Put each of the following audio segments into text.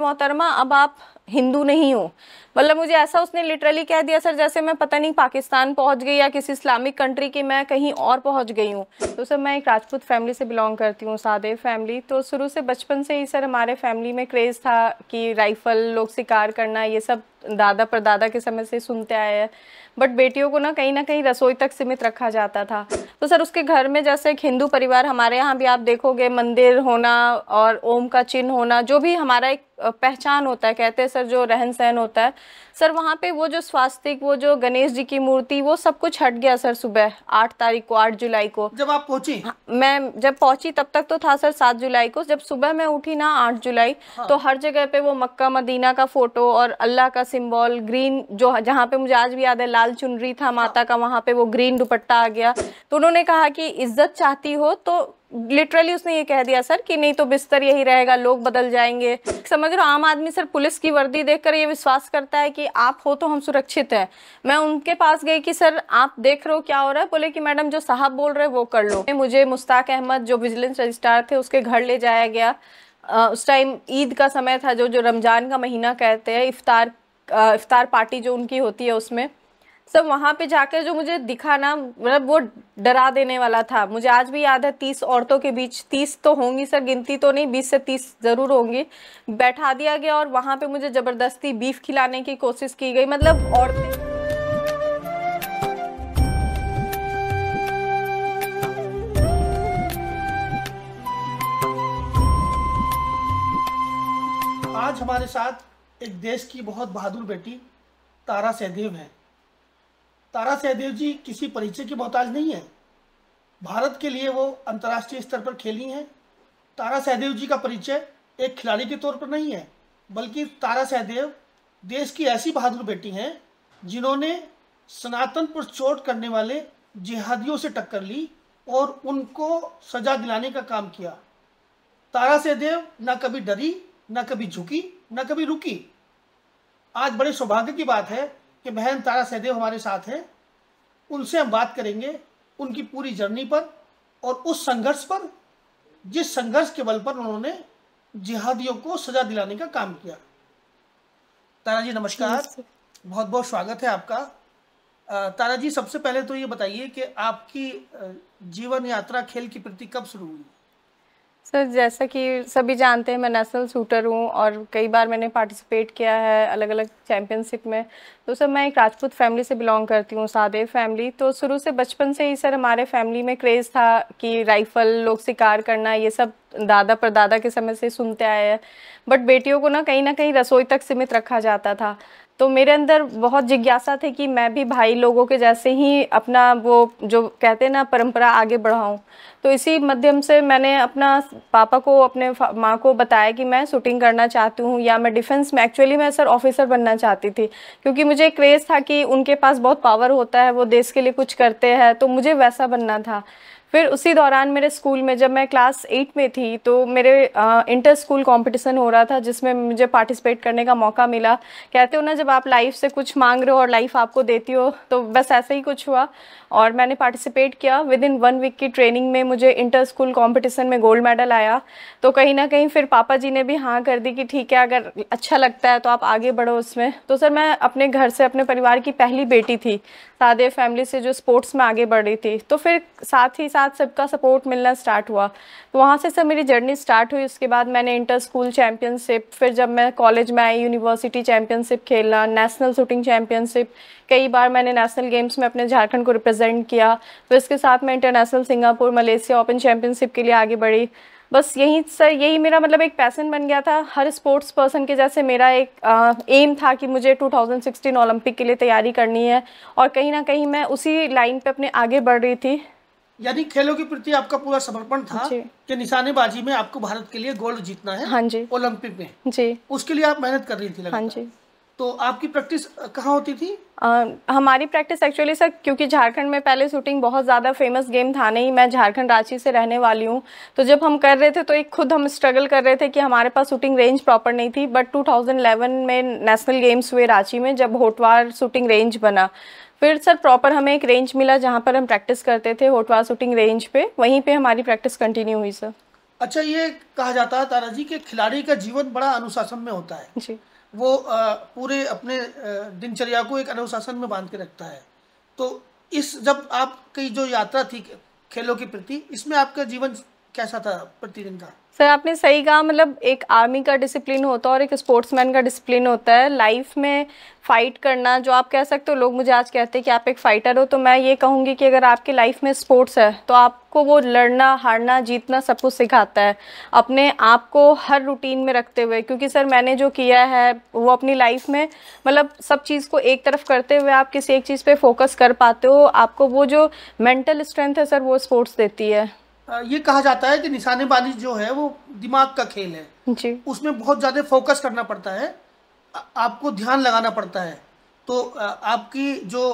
मोहतरमा अब आप हिंदू नहीं हो मतलब मुझे ऐसा उसने लिटरली कह दिया सर जैसे मैं पता नहीं पाकिस्तान पहुंच गई या किसी इस्लामिक कंट्री की मैं कहीं और पहुंच गई हूँ तो सर मैं एक राजपूत फैमिली से बिलोंग करती हूँ सादे फैमिली तो शुरू से बचपन से ही सर हमारे फैमिली में क्रेज़ था कि राइफ़ल लोग शिकार करना ये सब दादा परदादा के समय से सुनते आए हैं बट बेटियों को ना कहीं ना कहीं रसोई तक सीमित रखा जाता था तो सर उसके घर में जैसे एक हिंदू परिवार हमारे यहाँ भी आप देखोगे मंदिर होना और ओम का चिन्ह होना जो भी हमारा एक पहचान होता है कहते हैं सर जो रहन सहन होता है सर वहाँ पे वो जो स्वास्तिक वो जो गणेश जी की मूर्ति वो सब कुछ हट गया सर सुबह आठ तारीख को आठ जुलाई को जब आप पहुंची हाँ, मैं जब पहुंची तब तक तो था सर सात जुलाई को जब सुबह मैं उठी ना आठ जुलाई हाँ। तो हर जगह पे वो मक्का मदीना का फोटो और अल्लाह का सिम्बॉल ग्रीन जो जहाँ पे मुझे आज भी याद है लाल चुनरी था माता का वहाँ पे वो ग्रीन दुपट्टा आ गया तो उन्होंने कहा कि इज्जत चाहती हो तो लिटरली उसने ये कह दिया सर कि नहीं तो बिस्तर यही रहेगा लोग बदल जाएंगे समझ रहे हो आम आदमी सर पुलिस की वर्दी देखकर ये विश्वास करता है कि आप हो तो हम सुरक्षित हैं मैं उनके पास गई कि सर आप देख रहे हो क्या हो रहा है बोले कि मैडम जो साहब बोल रहे हैं वो कर लो मुझे मुश्ताक अहमद जो विजिलेंस रजिस्ट्रार थे उसके घर ले जाया गया उस टाइम ईद का समय था जो जो रमज़ान का महीना कहते हैं इफ्तार इफ्तार पार्टी जो उनकी होती है उसमें सब वहाँ पे जाकर जो मुझे दिखा ना मतलब वो डरा देने वाला था मुझे आज भी याद है तीस औरतों के बीच तीस तो होंगी सर गिनती तो नहीं बीस से तीस ज़रूर होंगी बैठा दिया गया और वहाँ पे मुझे ज़बरदस्ती बीफ खिलाने की कोशिश की गई मतलब औरतें आज हमारे साथ एक देश की बहुत बहादुर बेटी तारा सहदेव है तारा सहदेव जी किसी परिचय की मोहताज नहीं है भारत के लिए वो अंतर्राष्ट्रीय स्तर पर खेली हैं तारा सहदेव जी का परिचय एक खिलाड़ी के तौर पर नहीं है बल्कि तारा सहदेव देश की ऐसी बहादुर बेटी हैं जिन्होंने सनातन पर चोट करने वाले जिहादियों से टक्कर ली और उनको सजा दिलाने का काम किया तारा सहदेव ना कभी डरी ना कभी झुकी ना कभी रुकी आज बड़े सौभाग्य की बात है कि बहन तारा सहदेव हमारे साथ हैं उनसे हम बात करेंगे उनकी पूरी जर्नी पर और उस संघर्ष पर जिस संघर्ष के बल पर उन्होंने जिहादियों को सजा दिलाने का काम किया तारा जी नमस्कार बहुत बहुत स्वागत है आपका तारा जी सबसे पहले तो ये बताइए कि आपकी जीवन यात्रा खेल के प्रति कब शुरू हुई सर जैसा कि सभी जानते हैं मैं नेशनल शूटर हूँ और कई बार मैंने पार्टिसिपेट किया है अलग अलग चैम्पियनशिप में तो सर मैं एक राजपूत फैमिली से बिलोंग करती हूँ सादे फैमिली तो शुरू से बचपन से ही सर हमारे फैमिली में क्रेज़ था कि राइफ़ल लोग शिकार करना ये सब दादा पर दादा के समय से सुनते आए हैं बट बेटियों को ना कहीं ना कहीं रसोई तक सीमित रखा जाता था तो मेरे अंदर बहुत जिज्ञासा थी कि मैं भी भाई लोगों के जैसे ही अपना वो जो कहते हैं ना परंपरा आगे बढ़ाऊं तो इसी माध्यम से मैंने अपना पापा को अपने माँ को बताया कि मैं शूटिंग करना चाहती हूँ या मैं डिफेंस में एक्चुअली मैं सर ऑफिसर बनना चाहती थी क्योंकि मुझे क्रेज़ था कि उनके पास बहुत पावर होता है वो देश के लिए कुछ करते हैं तो मुझे वैसा बनना था फिर उसी दौरान मेरे स्कूल में जब मैं क्लास एट में थी तो मेरे आ, इंटर स्कूल कंपटीशन हो रहा था जिसमें मुझे पार्टिसिपेट करने का मौका मिला कहते हो ना जब आप लाइफ से कुछ मांग रहे हो और लाइफ आपको देती हो तो बस ऐसा ही कुछ हुआ और मैंने पार्टिसिपेट किया विद इन वन वीक की ट्रेनिंग में मुझे इंटर स्कूल कॉम्पिटिशन में गोल्ड मेडल आया तो कहीं ना कहीं फिर पापा जी ने भी हाँ कर दी कि ठीक है अगर अच्छा लगता है तो आप आगे बढ़ो उसमें तो सर मैं अपने घर से अपने परिवार की पहली बेटी थी सादे फैमिली से जो स्पोर्ट्स में आगे बढ़ रही थी तो फिर साथ ही साथ सबका सपोर्ट मिलना स्टार्ट हुआ तो वहाँ से सब मेरी जर्नी स्टार्ट हुई उसके बाद मैंने इंटर स्कूल चैम्पियनशिप फिर जब मैं कॉलेज में आई यूनिवर्सिटी चैम्पियनशिप खेला नेशनल शूटिंग चैम्पियनशिप कई बार मैंने नेशनल गेम्स में अपने झारखंड को रिप्रेजेंट किया फिर तो इसके साथ मैं international Singapore Malaysia open championship के लिए आगे बढ़ी बस यही सर यही मेरा मतलब एक पैसन बन गया था हर स्पोर्ट्स पर्सन के जैसे मेरा एक आ, एम था कि मुझे 2016 ओलंपिक के लिए तैयारी करनी है और कहीं ना कहीं मैं उसी लाइन पे अपने आगे बढ़ रही थी यानी खेलों के प्रति आपका पूरा समर्पण था कि निशानेबाजी में आपको भारत के लिए गोल्ड जीतना है हाँ जी ओलंपिक में जी उसके लिए आप मेहनत कर रही थी हाँ जी तो आपकी प्रैक्टिस कहाँ होती थी Uh, हमारी प्रैक्टिस एक्चुअली सर क्योंकि झारखंड में पहले शूटिंग बहुत ज़्यादा फेमस गेम था नहीं मैं झारखंड रांची से रहने वाली हूँ तो जब हम कर रहे थे तो एक खुद हम स्ट्रगल कर रहे थे कि हमारे पास शूटिंग रेंज प्रॉपर नहीं थी बट 2011 में नेशनल गेम्स हुए रांची में जब होटवार शूटिंग रेंज बना फिर सर प्रॉपर हमें एक रेंज मिला जहाँ पर हम प्रैक्टिस करते थे होटवार शूटिंग रेंज पर वहीं पर हमारी प्रैक्टिस कंटिन्यू हुई सर अच्छा ये कहा जाता है तारा जी खिलाड़ी का जीवन बड़ा अनुशासन में होता है जी वो पूरे अपने दिनचर्या को एक अनुशासन में बांध के रखता है तो इस जब आपकी जो यात्रा थी खेलों के प्रति इसमें आपका जीवन कैसा था प्रतिदिन का सर आपने सही कहा मतलब एक आर्मी का डिसिप्लिन होता है और एक स्पोर्ट्समैन का डिसिप्लिन होता है लाइफ में फ़ाइट करना जो आप कह सकते हो लोग मुझे आज कहते हैं कि आप एक फ़ाइटर हो तो मैं ये कहूँगी कि अगर आपकी लाइफ में स्पोर्ट्स है तो आपको वो लड़ना हारना जीतना सब कुछ सिखाता है अपने आप को हर रूटीन में रखते हुए क्योंकि सर मैंने जो किया है वो अपनी लाइफ में मतलब सब चीज़ को एक तरफ करते हुए आप किसी एक चीज़ पर फोकस कर पाते हो आपको वो जो मेंटल स्ट्रेंथ है सर वो स्पोर्ट्स देती है ये कहा जाता है कि निशानेबाजी जो है वो दिमाग का खेल है जी उसमें बहुत ज़्यादा फोकस करना पड़ता है आपको ध्यान लगाना पड़ता है तो आपकी जो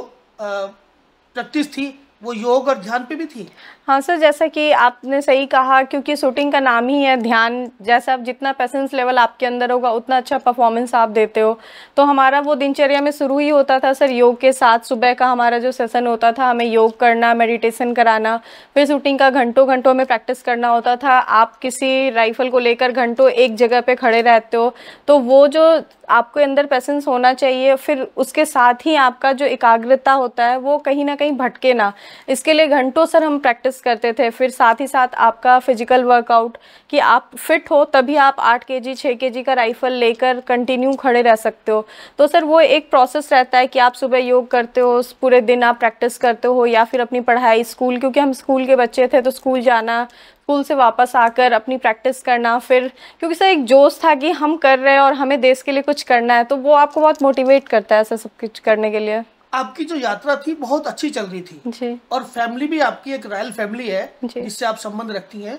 प्रैक्टिस थी वो योग और ध्यान पे भी थी हाँ सर जैसा कि आपने सही कहा क्योंकि शूटिंग का नाम ही है ध्यान जैसा आप जितना पेशेंस लेवल आपके अंदर होगा उतना अच्छा परफॉर्मेंस आप देते हो तो हमारा वो दिनचर्या में शुरू ही होता था सर योग के साथ सुबह का हमारा जो सेशन होता था हमें योग करना मेडिटेशन कराना फिर शूटिंग का घंटों घंटों में प्रैक्टिस करना होता था आप किसी राइफल को लेकर घंटों एक जगह पर खड़े रहते हो तो वो जो आपके अंदर पेशेंस होना चाहिए फिर उसके साथ ही आपका जो एकाग्रता होता है वो कहीं ना कहीं भटके ना इसके लिए घंटों सर हम प्रैक्टिस प्रैक्टिस करते थे फिर साथ ही साथ आपका फिजिकल वर्कआउट कि आप फिट हो तभी आप आठ के जी छः के जी का राइफल लेकर कंटिन्यू खड़े रह सकते हो तो सर वो एक प्रोसेस रहता है कि आप सुबह योग करते हो पूरे दिन आप प्रैक्टिस करते हो या फिर अपनी पढ़ाई स्कूल क्योंकि हम स्कूल के बच्चे थे तो स्कूल जाना स्कूल से वापस आकर अपनी प्रैक्टिस करना फिर क्योंकि सर एक जोश था कि हम कर रहे हैं और हमें देश के लिए कुछ करना है तो वो आपको बहुत मोटिवेट करता है सर सब कुछ करने के लिए आपकी जो यात्रा थी बहुत अच्छी चल रही थी जी। और फैमिली भी आपकी एक रॉयल फैमिली है जिससे आप संबंध रखती हैं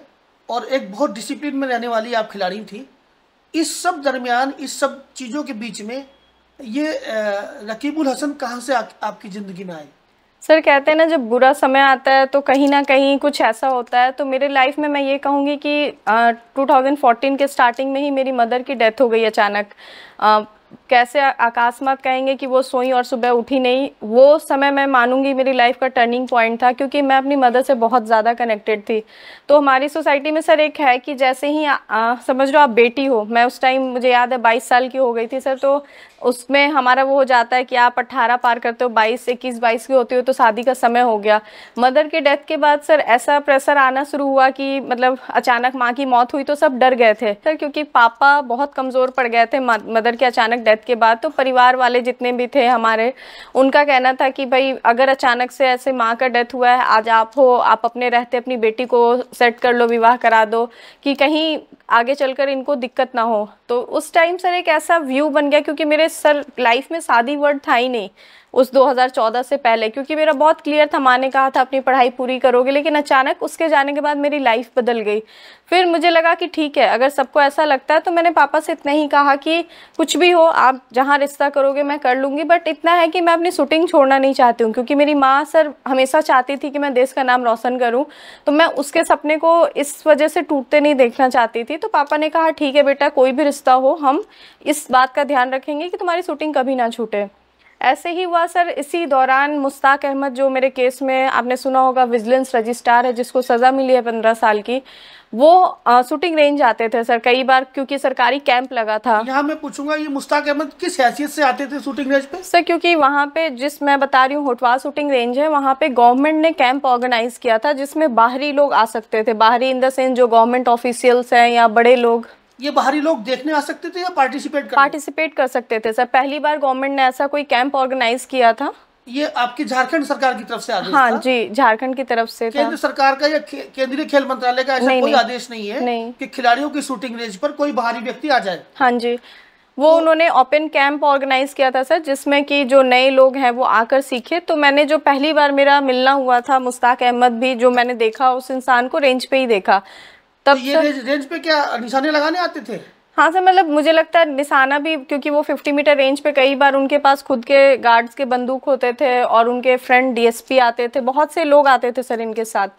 और एक बहुत डिसिप्लिन में रहने वाली आप खिलाड़ी थी इस सब दरमियान इस सब चीज़ों के बीच में ये रकीबुल हसन कहाँ से आ, आपकी ज़िंदगी में आए सर कहते हैं ना जब बुरा समय आता है तो कहीं ना कहीं कुछ ऐसा होता है तो मेरे लाइफ में मैं ये कहूँगी कि आ, 2014 के स्टार्टिंग में ही मेरी मदर की डेथ हो गई अचानक कैसे अकस्मात कहेंगे कि वो सोई और सुबह उठी नहीं वो समय मैं मानूंगी मेरी लाइफ का टर्निंग पॉइंट था क्योंकि मैं अपनी मदर से बहुत ज़्यादा कनेक्टेड थी तो हमारी सोसाइटी में सर एक है कि जैसे ही आ, आ, समझ लो आप बेटी हो मैं उस टाइम मुझे याद है बाईस साल की हो गई थी सर तो उसमें हमारा वो हो जाता है कि आप अट्ठारह पार करते हो बाईस इक्कीस बाईस की होती हो तो शादी का समय हो गया मदर की डेथ के बाद सर ऐसा प्रेशर आना शुरू हुआ कि मतलब अचानक माँ की मौत हुई तो सब डर गए थे सर क्योंकि पापा बहुत कमज़ोर पड़ गए थे मदर के अचानक डेथ के बाद तो परिवार वाले जितने भी थे हमारे उनका कहना था कि भाई अगर अचानक से ऐसे माँ का डेथ हुआ है आज आप हो आप अपने रहते अपनी बेटी को सेट कर लो विवाह करा दो कि कहीं आगे चलकर इनको दिक्कत ना हो तो उस टाइम सर एक ऐसा व्यू बन गया क्योंकि मेरे सर लाइफ में शादी वर्ड था ही नहीं उस 2014 से पहले क्योंकि मेरा बहुत क्लियर था माँ ने कहा था अपनी पढ़ाई पूरी करोगे लेकिन अचानक उसके जाने के बाद मेरी लाइफ बदल गई फिर मुझे लगा कि ठीक है अगर सबको ऐसा लगता है तो मैंने पापा से इतना ही कहा कि कुछ भी हो आप जहाँ रिश्ता करोगे मैं कर लूँगी बट इतना है कि मैं अपनी शूटिंग छोड़ना नहीं चाहती हूँ क्योंकि मेरी माँ सर हमेशा चाहती थी कि मैं देश का नाम रोशन करूँ तो मैं उसके सपने को इस वजह से टूटते नहीं देखना चाहती थी तो पापा ने कहा ठीक है बेटा कोई भी रिश्ता रिश्ता हो हम इस बात का ध्यान रखेंगे कि तुम्हारी शूटिंग कभी ना छूटे ऐसे ही हुआ सर इसी दौरान मुश्ताक अहमद जो मेरे केस में आपने सुना होगा विजिलेंस रजिस्ट्रार है जिसको सज़ा मिली है पंद्रह साल की वो शूटिंग रेंज आते थे सर कई बार क्योंकि सरकारी कैंप लगा था यहाँ मैं पूछूंगा ये मुश्ताक अहमद किस हैसियत से आते थे शूटिंग रेंज पे सर क्योंकि वहाँ पे जिस मैं बता रही हूँ होटवा शूटिंग रेंज है वहाँ पे गवर्नमेंट ने कैंप ऑर्गेनाइज किया था जिसमें बाहरी लोग आ सकते थे बाहरी इन द सेंस जो गवर्नमेंट ऑफिसियल्स हैं या बड़े लोग ये बाहरी लोग देखने आ सकते थे या पार्टिसिपेट कर पार्टिसिपेट कर सकते थे सर पहली बार गवर्नमेंट ने ऐसा कोई कैंप ऑर्गेनाइज किया था ये आपकी झारखंड सरकार की तरफ से आदेश हाँ था? जी झारखंड की तरफ से केंद्र सरकार का या केंद्रीय खेल मंत्रालय का ऐसा नहीं, कोई नहीं, आदेश नहीं है नहीं। कि खिलाड़ियों की शूटिंग रेंज पर कोई बाहरी व्यक्ति आ जाए हाँ जी वो तो, उन्होंने ओपन कैंप ऑर्गेनाइज किया था सर जिसमें कि जो नए लोग हैं वो आकर सीखे तो मैंने जो पहली बार मेरा मिलना हुआ था मुश्ताक अहमद भी जो मैंने देखा उस इंसान को रेंज पे ही देखा तो तब तो ये रेंज, रेंज पे क्या निशाने लगाने आते थे हाँ सर मतलब मुझे लगता है निशाना भी क्योंकि वो 50 मीटर रेंज पे कई बार उनके पास खुद के गार्ड्स के बंदूक होते थे और उनके फ्रेंड डीएसपी आते थे बहुत से लोग आते थे सर इनके साथ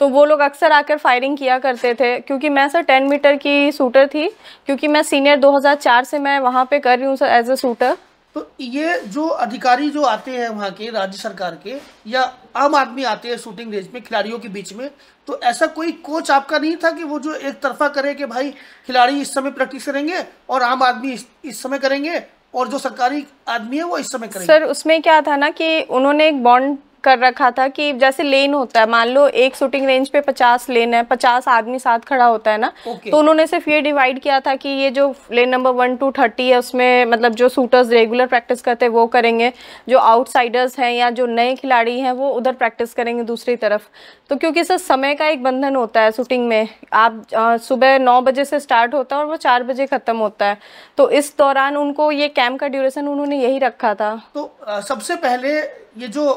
तो वो लोग अक्सर आकर फायरिंग किया करते थे क्योंकि मैं सर 10 मीटर की शूटर थी क्योंकि मैं सीनियर 2004 से मैं वहाँ पे कर रही हूँ सर एज अ शूटर तो ये जो अधिकारी जो आते हैं वहाँ के राज्य सरकार के या आम आदमी आते हैं शूटिंग रेंज में खिलाड़ियों के बीच में तो ऐसा कोई कोच आपका नहीं था कि वो जो एक तरफा करे कि भाई खिलाड़ी इस समय प्रैक्टिस करेंगे और आम आदमी इस, इस समय करेंगे और जो सरकारी आदमी है वो इस समय करेंगे सर उसमें क्या था ना कि उन्होंने एक बॉन्ड कर रखा था कि जैसे लेन होता है मान लो एक शूटिंग रेंज पे पचास लेन है पचास आदमी साथ खड़ा होता है ना okay. तो उन्होंने सिर्फ ये डिवाइड किया था कि ये जो lane number one two thirty है उसमें मतलब जो शूटर्स रेगुलर प्रैक्टिस करते हैं वो करेंगे जो आउटसाइडर्स हैं या जो नए खिलाड़ी हैं वो उधर प्रैक्टिस करेंगे दूसरी तरफ तो क्योंकि सर समय का एक बंधन होता है शूटिंग में आप सुबह नौ बजे से स्टार्ट होता है और वो चार बजे ख़त्म होता है तो इस दौरान उनको ये कैम्प का ड्यूरेशन उन्होंने यही रखा था तो सबसे पहले ये जो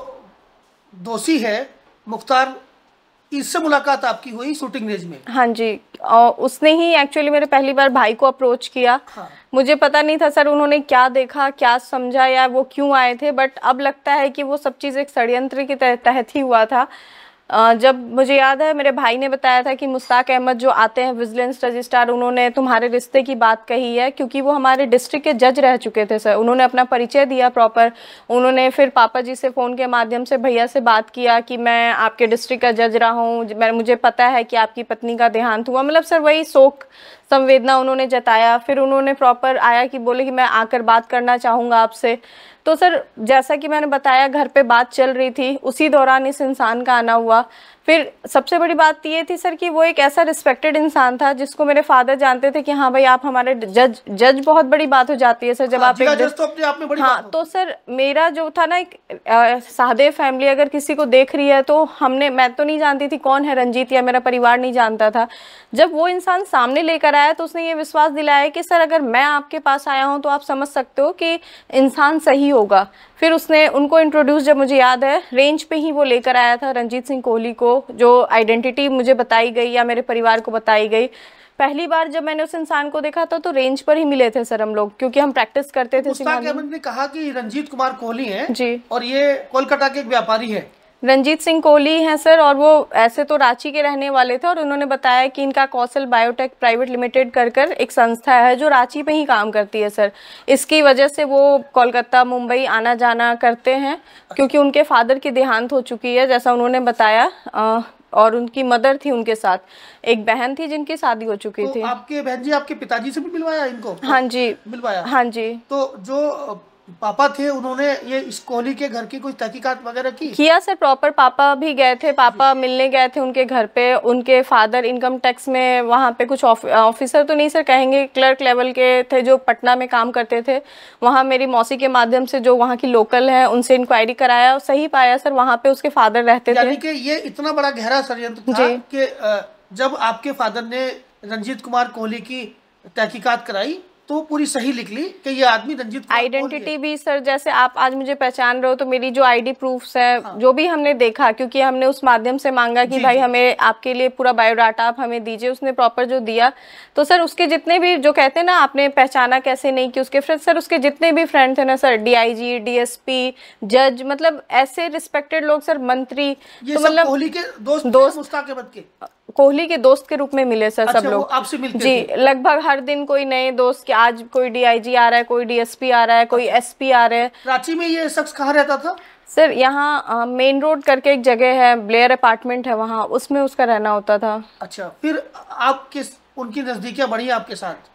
दोषी है मुख्तार इससे मुलाकात आपकी हुई शूटिंग रेंज में हाँ जी और उसने ही एक्चुअली मेरे पहली बार भाई को अप्रोच किया हाँ। मुझे पता नहीं था सर उन्होंने क्या देखा क्या समझा या वो क्यों आए थे बट अब लगता है कि वो सब चीज़ एक षडयंत्र के तहत ही हुआ था जब मुझे याद है मेरे भाई ने बताया था कि मुश्ताक अहमद जो आते हैं विजिलेंस रजिस्ट्रार उन्होंने तुम्हारे रिश्ते की बात कही है क्योंकि वो हमारे डिस्ट्रिक्ट के जज रह चुके थे सर उन्होंने अपना परिचय दिया प्रॉपर उन्होंने फिर पापा जी से फ़ोन के माध्यम से भैया से बात किया कि मैं आपके डिस्ट्रिक्ट का जज रहा हूँ मुझे पता है कि आपकी पत्नी का देहांत हुआ मतलब सर वही शोक संवेदना उन्होंने जताया फिर उन्होंने प्रॉपर आया कि बोले कि मैं आकर बात करना चाहूँगा आपसे तो सर जैसा कि मैंने बताया घर पे बात चल रही थी उसी दौरान इस इंसान का आना हुआ फिर सबसे बड़ी बात तो ये थी सर कि वो एक ऐसा रिस्पेक्टेड इंसान था जिसको मेरे फादर जानते थे कि हाँ भाई आप हमारे जज जज बहुत बड़ी बात हो जाती है सर जब हाँ, आप हाँ, एक जज तो अपने आप में बड़ी हाँ तो सर मेरा जो था ना एक सादे फैमिली अगर किसी को देख रही है तो हमने मैं तो नहीं जानती थी कौन है रंजीत या मेरा परिवार नहीं जानता था जब वो इंसान सामने लेकर आया तो उसने ये विश्वास दिलाया कि सर अगर मैं आपके पास आया हूँ तो आप समझ सकते हो कि इंसान सही होगा फिर उसने उनको इंट्रोड्यूस जब मुझे याद है रेंज पे ही वो लेकर आया था रंजीत सिंह कोहली को जो आइडेंटिटी मुझे बताई गई या मेरे परिवार को बताई गई पहली बार जब मैंने उस इंसान को देखा था तो रेंज पर ही मिले थे सर हम लोग क्योंकि हम प्रैक्टिस करते थे ने कहा कि रंजीत कुमार कोहली है जी और ये कोलकाता के एक व्यापारी है रंजीत सिंह कोहली हैं सर और वो ऐसे तो रांची के रहने वाले थे और उन्होंने बताया कि इनका कौशल बायोटेक प्राइवेट लिमिटेड कर कर एक संस्था है जो रांची में ही काम करती है सर इसकी वजह से वो कोलकाता मुंबई आना जाना करते हैं क्योंकि उनके फादर की देहांत हो चुकी है जैसा उन्होंने बताया आ, और उनकी मदर थी उनके साथ एक बहन थी जिनकी शादी हो चुकी तो थी आपके बहन जी आपके पिताजी से भी मिलवाया इनको हाँ जी मिलवाया हाँ जी तो जो पापा थे उन्होंने ये इस कोहली के घर की कुछ तहकीकात वगैरह की किया सर प्रॉपर पापा भी गए थे पापा मिलने गए थे उनके घर पे उनके फादर इनकम टैक्स में वहाँ पे कुछ ऑफिसर तो नहीं सर कहेंगे क्लर्क लेवल के थे जो पटना में काम करते थे वहाँ मेरी मौसी के माध्यम से जो वहाँ की लोकल है उनसे इंक्वायरी कराया और सही पाया सर वहाँ पे उसके फादर रहते थे कि ये इतना बड़ा गहरा षडयंत्र था कि जब आपके फादर ने रंजीत कुमार कोहली की तहकीकत कराई तो पूरी सही लिख ली कि ये आदमी रंजीत आइडेंटिटी भी सर जैसे आप आज मुझे पहचान रहे हो तो मेरी जो आईडी प्रूफ्स है हाँ। जो भी हमने देखा क्योंकि हमने उस माध्यम से मांगा कि भाई हमें आपके लिए पूरा बायोडाटा आप हमें दीजिए उसने प्रॉपर जो दिया तो सर उसके जितने भी जो कहते हैं ना आपने पहचाना कैसे नहीं कि उसके फ्रेंड सर उसके जितने भी फ्रेंड थे ना सर डी डीएसपी जज मतलब ऐसे रिस्पेक्टेड लोग सर मंत्री तो मतलब दोस्त दोस्त के कोहली के दोस्त के रूप में मिले सर अच्छा, सब लोग आपसे मिलते जी लगभग हर दिन कोई नए दोस्त की आज कोई डीआईजी आ रहा है कोई डीएसपी आ रहा है कोई एसपी अच्छा। आ रहा है रांची में ये शख्स कहाँ रहता था सर यहाँ मेन रोड करके एक जगह है ब्लेयर अपार्टमेंट है वहाँ उसमें उसका रहना होता था अच्छा फिर आप किस उनकी नजदीकियाँ बढ़ी आपके साथ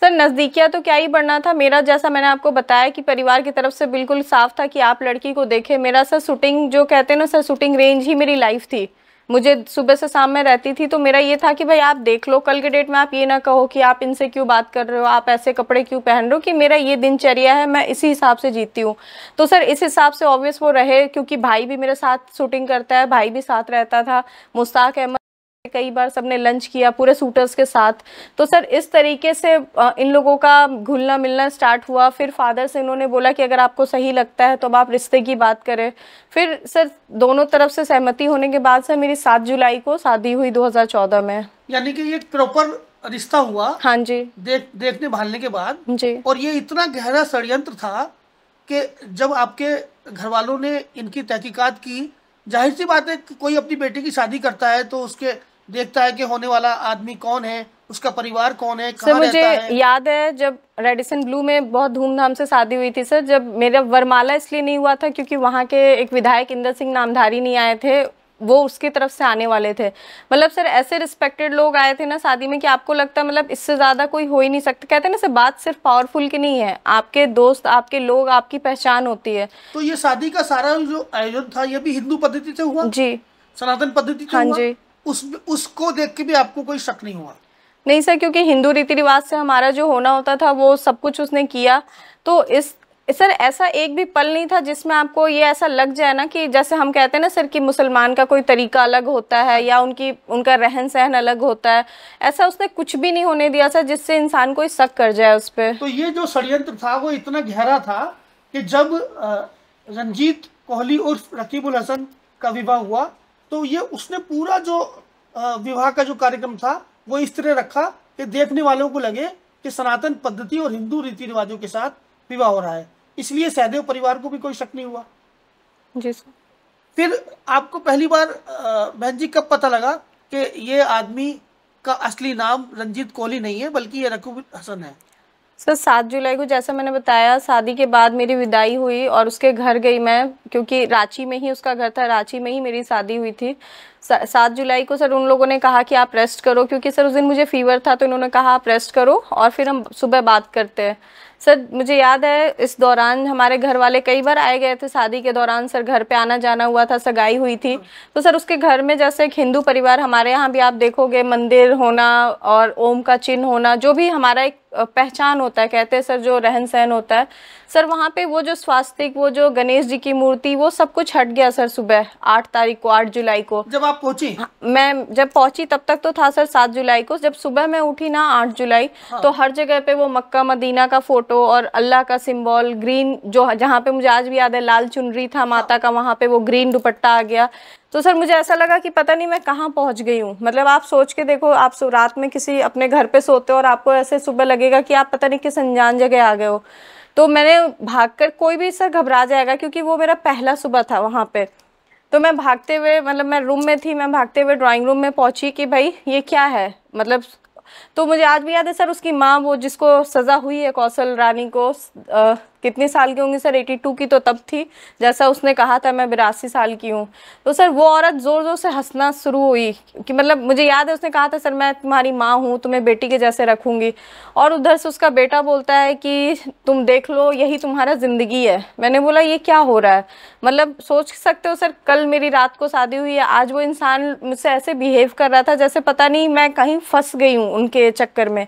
सर नज़दीकिया तो क्या ही बढ़ना था मेरा जैसा मैंने आपको बताया कि परिवार की तरफ से बिल्कुल साफ था कि आप लड़की को देखें मेरा सर शूटिंग जो कहते हैं ना सर शूटिंग रेंज ही मेरी लाइफ थी मुझे सुबह से शाम में रहती थी तो मेरा ये था कि भाई आप देख लो कल के डेट में आप ये ना कहो कि आप इनसे क्यों बात कर रहे हो आप ऐसे कपड़े क्यों पहन रहे हो कि मेरा ये दिनचर्या है मैं इसी हिसाब से जीती हूँ तो सर इस हिसाब से ऑब्वियस वो रहे क्योंकि भाई भी मेरे साथ शूटिंग करता है भाई भी साथ रहता था मुस्ताक अहमद कई बार सबने लंच किया पूरे सूटर्स के साथ तो सर इस तरीके से इन लोगों का घुलना मिलना स्टार्ट हुआ फिर फादर से इन्होंने बोला कि अगर आपको सही लगता है तो अब आप रिश्ते की बात करें फिर सर दोनों तरफ से सहमति होने के बाद सर मेरी सात जुलाई को शादी हुई 2014 में यानी कि ये प्रॉपर रिश्ता हुआ हाँ जी देख देखने भालने के बाद जी और ये इतना गहरा षडयंत्र था कि जब आपके घर वालों ने इनकी तहकीकत की जाहिर सी बात है कोई अपनी बेटी की शादी करता है तो उसके देखता है कि होने वाला आदमी कौन है उसका परिवार कौन है सर मुझे है? याद है जब रेडिसन ब्लू में बहुत धूमधाम से शादी हुई थी सर जब मेरा वरमाला इसलिए नहीं हुआ था क्योंकि वहाँ के एक विधायक इंदर सिंह नामधारी नहीं आए थे वो उसकी तरफ से आने वाले थे मतलब सर ऐसे रिस्पेक्टेड लोग आए थे ना शादी में कि आपको लगता है मतलब इससे ज़्यादा कोई हो ही नहीं सकता कहते हैं ना सर बात सिर्फ पावरफुल की नहीं है आपके दोस्त आपके लोग आपकी पहचान होती है तो ये शादी का सारा जो आयोजन था ये भी हिंदू पद्धति से हुआ जी सनातन पद्धति हाँ जी उस उसको देख के भी आपको कोई शक नहीं हुआ नहीं सर क्योंकि हिंदू रीति रिवाज से हमारा जो होना होता था वो सब कुछ उसने किया तो इस सर ऐसा एक भी पल नहीं था जिसमें आपको ये ऐसा लग जाए ना कि जैसे हम कहते हैं ना सर कि मुसलमान का कोई तरीका अलग होता है या उनकी उनका रहन सहन अलग होता है ऐसा उसने कुछ भी नहीं होने दिया सर जिससे इंसान कोई शक कर जाए उस पर तो ये जो षडयंत्र था वो इतना गहरा था कि जब रंजीत कोहली और रकीबुल हसन का विवाह हुआ तो ये उसने पूरा जो विवाह का जो कार्यक्रम था वो इस तरह रखा कि देखने वालों को लगे कि सनातन पद्धति और हिंदू रीति रिवाजों के साथ विवाह हो रहा है इसलिए सहदेव परिवार को भी कोई शक नहीं हुआ जी सर फिर आपको पहली बार बहन जी कब पता लगा कि ये आदमी का असली नाम रंजीत कोहली नहीं है बल्कि ये रघुवीर हसन है सर सात जुलाई को जैसा मैंने बताया शादी के बाद मेरी विदाई हुई और उसके घर गई मैं क्योंकि रांची में ही उसका घर था रांची में ही मेरी शादी हुई थी सात जुलाई को सर उन लोगों ने कहा कि आप रेस्ट करो क्योंकि सर उस दिन मुझे फीवर था तो इन्होंने कहा आप रेस्ट करो और फिर हम सुबह बात करते हैं सर मुझे याद है इस दौरान हमारे घर वाले कई बार आए गए थे शादी के दौरान सर घर पे आना जाना हुआ था सगाई हुई थी तो सर उसके घर में जैसे एक हिंदू परिवार हमारे यहाँ भी आप देखोगे मंदिर होना और ओम का चिन्ह होना जो भी हमारा एक पहचान होता है कहते हैं सर जो रहन सहन होता है सर वहाँ पे वो जो स्वास्तिक वो जो गणेश जी की मूर्ति वो सब कुछ हट गया सर सुबह आठ तारीख को आठ जुलाई को जब आप पहुंची हाँ, मैं जब पहुंची तब तक तो था सर सात जुलाई को जब सुबह मैं उठी ना आठ जुलाई हाँ। तो हर जगह पे वो मक्का मदीना का फोटो और अल्लाह का सिम्बॉल ग्रीन जो जहाँ पे मुझे आज भी याद है लाल चुनरी था माता का वहाँ पे वो ग्रीन दुपट्टा आ गया तो सर मुझे ऐसा लगा कि पता नहीं मैं कहाँ पहुँच गई हूँ मतलब आप सोच के देखो आप रात में किसी अपने घर पे सोते हो और आपको ऐसे सुबह लगेगा कि आप पता नहीं किस अनजान जगह आ गए हो तो मैंने भागकर कोई भी सर घबरा जाएगा क्योंकि वो मेरा पहला सुबह था वहाँ पे तो मैं भागते हुए मतलब मैं रूम में थी मैं भागते हुए ड्राइंग रूम में पहुँची कि भाई ये क्या है मतलब तो मुझे आज भी याद है सर उसकी माँ वो जिसको सज़ा हुई है कौशल रानी को कितने साल की होंगी सर 82 की तो तब थी जैसा उसने कहा था मैं बिरासी साल की हूँ तो सर वो औरत ज़ोर ज़ोर से हंसना शुरू हुई कि मतलब मुझे याद है उसने कहा था सर मैं तुम्हारी माँ हूँ तुम्हें बेटी के जैसे रखूँगी और उधर से उसका बेटा बोलता है कि तुम देख लो यही तुम्हारा ज़िंदगी है मैंने बोला ये क्या हो रहा है मतलब सोच सकते हो सर कल मेरी रात को शादी हुई है आज वो इंसान मुझसे ऐसे बिहेव कर रहा था जैसे पता नहीं मैं कहीं फंस गई हूँ उनके चक्कर में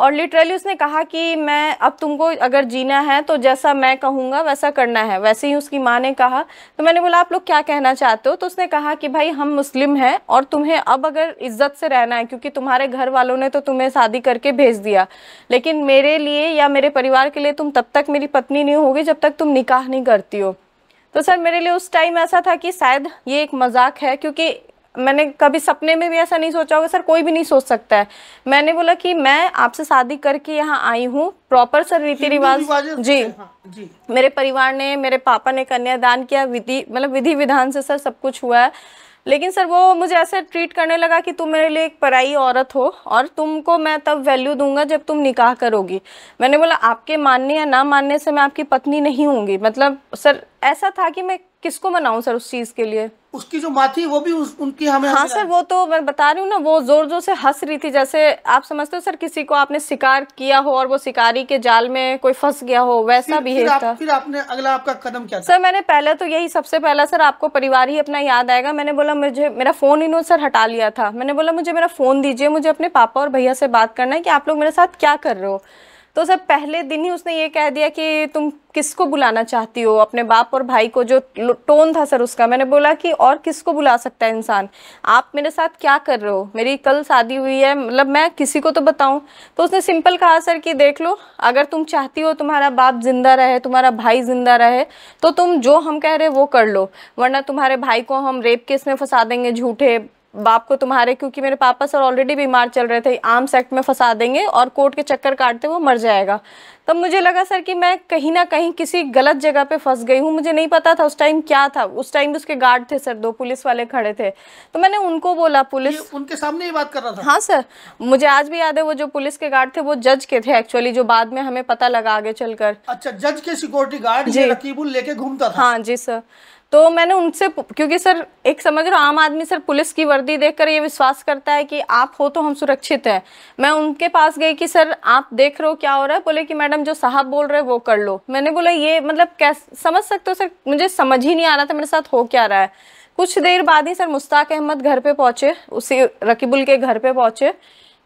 और लिटरली उसने कहा कि मैं अब तुमको अगर जीना है तो जैसा मैं कहूँगा वैसा करना है वैसे ही उसकी माँ ने कहा तो मैंने बोला आप लोग क्या कहना चाहते हो तो उसने कहा कि भाई हम मुस्लिम हैं और तुम्हें अब अगर इज्जत से रहना है क्योंकि तुम्हारे घर वालों ने तो तुम्हें शादी करके भेज दिया लेकिन मेरे लिए या मेरे परिवार के लिए तुम तब तक मेरी पत्नी नहीं होगी जब तक तुम निकाह नहीं करती हो तो सर मेरे लिए उस टाइम ऐसा था कि शायद ये एक मजाक है क्योंकि मैंने कभी सपने में भी ऐसा नहीं सोचा होगा सर कोई भी नहीं सोच सकता है मैंने बोला कि मैं आपसे शादी करके यहाँ आई हूँ प्रॉपर सर रीति रिवाज जी, हाँ, जी मेरे परिवार ने मेरे पापा ने कन्यादान किया विधि मतलब विधि विधान से सर सब कुछ हुआ है लेकिन सर वो मुझे ऐसे ट्रीट करने लगा कि तुम मेरे लिए एक पराई औरत हो और तुमको मैं तब वैल्यू दूंगा जब तुम निकाह करोगी मैंने बोला आपके मानने या ना मानने से मैं आपकी पत्नी नहीं होंगी मतलब सर ऐसा था कि मैं किसको मनाऊं सर उस चीज़ के लिए उसकी जो माँ थी वो भी उस, उनकी हमें हाँ सर वो तो मैं बता रही हूँ ना वो जोर जोर से हंस रही थी जैसे आप समझते हो सर किसी को आपने शिकार किया हो और वो शिकारी के जाल में कोई फंस गया हो वैसा भी है आप, फिर आपने अगला आपका कदम क्या था? सर मैंने पहले तो यही सबसे पहला सर आपको परिवार ही अपना याद आएगा मैंने बोला मुझे मेरा फोन इन्होंने सर हटा लिया था मैंने बोला मुझे मेरा फोन दीजिए मुझे अपने पापा और भैया से बात करना है की आप लोग मेरे साथ क्या कर रहे हो तो सर पहले दिन ही उसने ये कह दिया कि तुम किसको बुलाना चाहती हो अपने बाप और भाई को जो टोन था सर उसका मैंने बोला कि और किसको बुला सकता है इंसान आप मेरे साथ क्या कर रहे हो मेरी कल शादी हुई है मतलब मैं किसी को तो बताऊं तो उसने सिंपल कहा सर कि देख लो अगर तुम चाहती हो तुम्हारा बाप ज़िंदा रहे तुम्हारा भाई ज़िंदा रहे तो तुम जो हम कह रहे वो कर लो वरना तुम्हारे भाई को हम रेप केस में फंसा देंगे झूठे बाप को तुम्हारे क्योंकि मेरे पापा सर ऑलरेडी बीमार चल रहे थे आम सेक्ट में फंसा देंगे और कोर्ट के चक्कर काटते वो मर जाएगा तब मुझे लगा सर कि मैं कहीं ना कहीं किसी गलत जगह पे फंस गई हूँ मुझे नहीं पता था उस टाइम क्या था उस टाइम उसके गार्ड थे सर दो पुलिस वाले खड़े थे तो मैंने उनको बोला पुलिस उनके सामने ही बात कर रहा था हाँ सर मुझे आज भी याद है वो जो पुलिस के गार्ड थे वो जज के थे एक्चुअली जो बाद में हमें पता लगा आगे चलकर अच्छा जज के सिक्योरिटी गार्ड लेके घूमता था हाँ जी सर तो मैंने उनसे क्योंकि सर एक समझ लो आम आदमी सर पुलिस की वर्दी देखकर ये विश्वास करता है कि आप हो तो हम सुरक्षित हैं मैं उनके पास गई कि सर आप देख रहे हो क्या हो रहा है बोले कि मैडम जो साहब बोल रहे हैं वो कर लो मैंने बोला ये मतलब कैसे समझ सकते हो सर मुझे समझ ही नहीं आ रहा था मेरे साथ हो क्या रहा है कुछ देर बाद ही सर मुश्ताक अहमद घर पर पहुँचे उसी रकीबुल के घर पर पहुँचे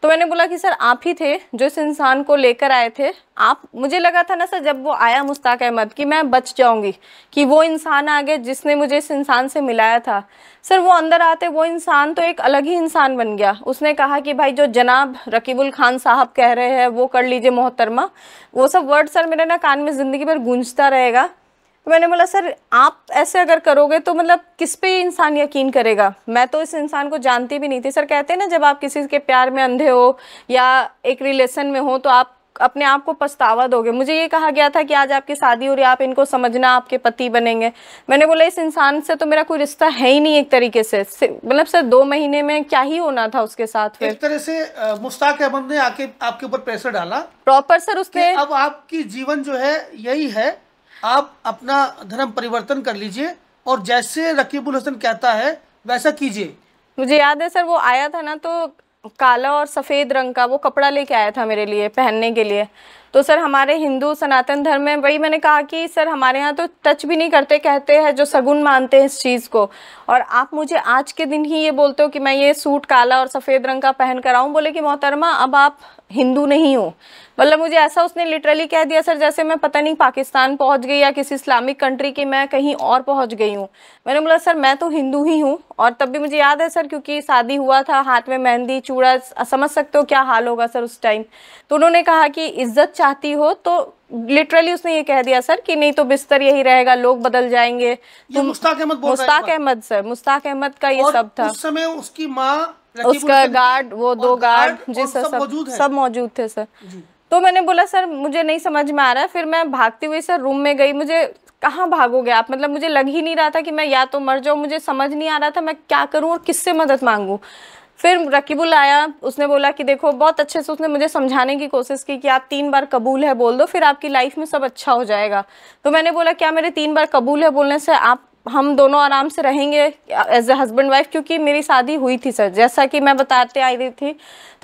तो मैंने बोला कि सर आप ही थे जो इस इंसान को लेकर आए थे आप मुझे लगा था ना सर जब वो आया मुश्ताक अहमद कि मैं बच जाऊंगी कि वो इंसान आ गया जिसने मुझे इस इंसान से मिलाया था सर वो अंदर आते वो इंसान तो एक अलग ही इंसान बन गया उसने कहा कि भाई जो जनाब रकीबुल खान साहब कह रहे हैं वो कर लीजिए मोहतरमा वो सब वर्ड सर मेरे ना कान में ज़िंदगी भर गूंजता रहेगा तो मैंने बोला सर आप ऐसे अगर करोगे तो मतलब किस पे इंसान यकीन करेगा मैं तो इस इंसान को जानती भी नहीं थी सर कहते हैं ना जब आप किसी के प्यार में अंधे हो या एक रिलेशन में हो तो आप अपने आप को पछतावा दोगे मुझे ये कहा गया था कि आज आपकी शादी हो रही है आप इनको समझना आपके पति बनेंगे मैंने बोला इस इंसान से तो मेरा कोई रिश्ता है ही नहीं एक तरीके से मतलब सर दो महीने में क्या ही होना था उसके साथ फिर एक तरह से मुश्ताक अहमद ने आके आपके ऊपर प्रेशर डाला प्रॉपर सर उसने अब आपकी जीवन जो है यही है आप अपना धर्म परिवर्तन कर लीजिए और जैसे रकीबुल हसन कहता है वैसा कीजिए मुझे याद है सर वो आया था ना तो काला और सफ़ेद रंग का वो कपड़ा लेके आया था मेरे लिए पहनने के लिए तो सर हमारे हिंदू सनातन धर्म में वही मैंने कहा कि सर हमारे यहाँ तो टच भी नहीं करते कहते हैं जो सगुन मानते हैं इस चीज़ को और आप मुझे आज के दिन ही ये बोलते हो कि मैं ये सूट काला और सफ़ेद रंग का पहन कर आऊँ बोले कि मोहतरमा अब आप हिंदू नहीं हो मतलब मुझे ऐसा उसने लिटरली कह दिया सर जैसे मैं पता नहीं पाकिस्तान पहुंच गई या किसी इस्लामिक कंट्री की मैं कहीं और पहुंच गई हूँ मैंने बोला सर मैं तो हिंदू ही हूँ और तब भी मुझे याद है सर क्योंकि शादी हुआ था हाथ में मेहंदी चूड़ा समझ सकते हो क्या हाल होगा सर उस टाइम तो उन्होंने कहा कि इज्जत चाहती हो तो लिटरली उसने ये कह दिया सर कि नहीं तो बिस्तर यही रहेगा लोग बदल जाएंगे तो मुश्ताक मुस्ताक अहमद मुस्ताक अहमद सर मुस्ताक अहमद का ये सब था उस समय उसकी माँ उसका गार्ड वो दो गार्ड, जी सर सब सब मौजूद थे सर तो मैंने बोला सर मुझे नहीं समझ में आ रहा है फिर मैं भागती हुई सर रूम में गई मुझे कहाँ भागोगे आप मतलब मुझे लग ही नहीं रहा था कि मैं या तो मर जाऊँ मुझे समझ नहीं आ रहा था मैं क्या करूँ और किससे मदद मांगूँ फिर रकीबुल आया उसने बोला कि देखो बहुत अच्छे से उसने मुझे समझाने की कोशिश की कि आप तीन बार कबूल है बोल दो फिर आपकी लाइफ में सब अच्छा हो जाएगा तो मैंने बोला क्या मेरे तीन बार कबूल है बोलने से आप हम दोनों आराम से रहेंगे एज ए हस्बैंड वाइफ क्योंकि मेरी शादी हुई थी सर जैसा कि मैं बताते आई रही थी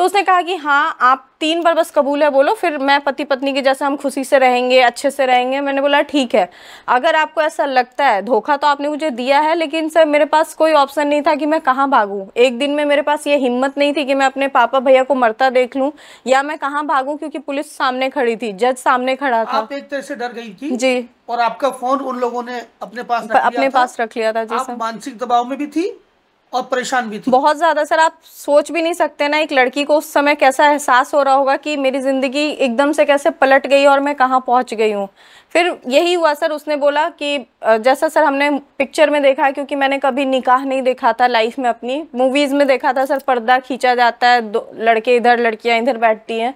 तो उसने कहा कि हाँ आप तीन बार बस कबूल है बोलो फिर मैं पति पत्नी के जैसे हम खुशी से रहेंगे अच्छे से रहेंगे मैंने बोला ठीक है अगर आपको ऐसा लगता है धोखा तो आपने मुझे दिया है लेकिन सर मेरे पास कोई ऑप्शन नहीं था कि मैं कहाँ भागूँ एक दिन में मेरे पास ये हिम्मत नहीं थी कि मैं अपने पापा भैया को मरता देख लूँ या मैं कहाँ भागूँ क्योंकि पुलिस सामने खड़ी थी जज सामने खड़ा था आप एक तरह से डर गई थी जी और आपका फोन उन लोगों ने अपने पास अपने पास रख लिया था जी मानसिक दबाव में भी थी और परेशान भी थी बहुत ज़्यादा सर आप सोच भी नहीं सकते ना एक लड़की को उस समय कैसा एहसास हो रहा होगा कि मेरी ज़िंदगी एकदम से कैसे पलट गई और मैं कहाँ पहुंच गई हूँ फिर यही हुआ सर उसने बोला कि जैसा सर हमने पिक्चर में देखा है क्योंकि मैंने कभी निकाह नहीं देखा था लाइफ में अपनी मूवीज़ में देखा था सर पर्दा खींचा जाता है लड़के इधर लड़कियाँ इधर बैठती हैं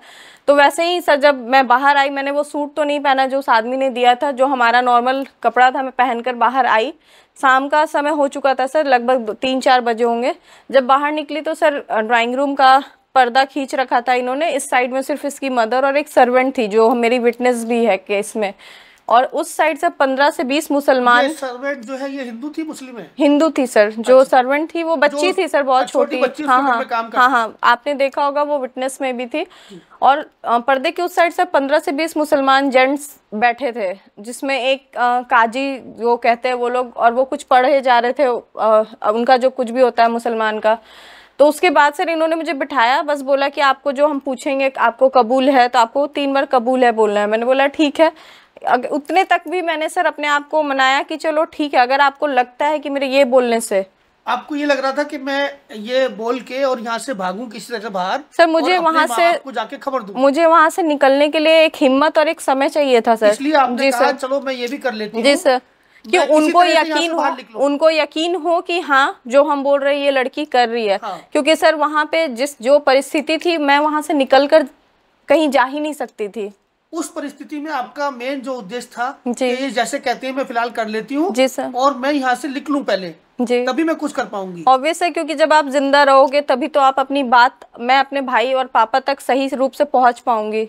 तो वैसे ही सर जब मैं बाहर आई मैंने वो सूट तो नहीं पहना जो उस आदमी ने दिया था जो हमारा नॉर्मल कपड़ा था मैं पहनकर बाहर आई शाम का समय हो चुका था सर लगभग तीन चार बजे होंगे जब बाहर निकली तो सर ड्राइंग रूम का पर्दा खींच रखा था इन्होंने इस साइड में सिर्फ इसकी मदर और एक सर्वेंट थी जो मेरी विटनेस भी है केस में और उस साइड से पंद्रह से बीस मुसलमान सर्वेंट जो है ये हिंदू थी मुस्लिम है हिंदू थी सर जो अच्छा। सर्वेंट थी वो बच्ची थी सर बहुत अच्छा, छोटी हाँ हाँ हाँ हाँ आपने देखा होगा वो विटनेस में भी थी और पर्दे के उस साइड से पंद्रह से बीस मुसलमान जेंट्स बैठे थे जिसमें एक आ, काजी जो कहते हैं वो लोग और वो कुछ पढ़े जा रहे थे आ, उनका जो कुछ भी होता है मुसलमान का तो उसके बाद सर इन्होंने मुझे बिठाया बस बोला कि आपको जो हम पूछेंगे आपको कबूल है तो आपको तीन बार कबूल है बोलना है मैंने बोला ठीक है उतने तक भी मैंने सर अपने आप को मनाया कि चलो ठीक है अगर आपको लगता है कि मेरे ये बोलने से आपको ये लग रहा था कि मैं ये बोल के और यहाँ से भागूं किसी तरह से बाहर सर मुझे वहाँ से जाके खबर दूं मुझे वहाँ से निकलने के लिए एक हिम्मत और एक समय चाहिए था सर इसलिए आपने कहा चलो मैं ये भी कर लेती जी सर कि उनको यकीन हो उनको यकीन हो कि हाँ जो हम बोल रहे ये लड़की कर रही है हाँ। क्योंकि सर वहाँ पे जिस जो परिस्थिति थी मैं वहाँ से निकल कहीं जा ही नहीं सकती थी उस परिस्थिति में आपका मेन जो उद्देश्य था कि ये जैसे कहते हैं मैं फिलहाल कर लेती हूँ और मैं यहाँ से लिख लू पहले जी तभी मैं कुछ कर पाऊंगी ऑब्वियस है क्योंकि जब आप जिंदा रहोगे तभी तो आप अपनी बात मैं अपने भाई और पापा तक सही रूप से पहुंच पाऊंगी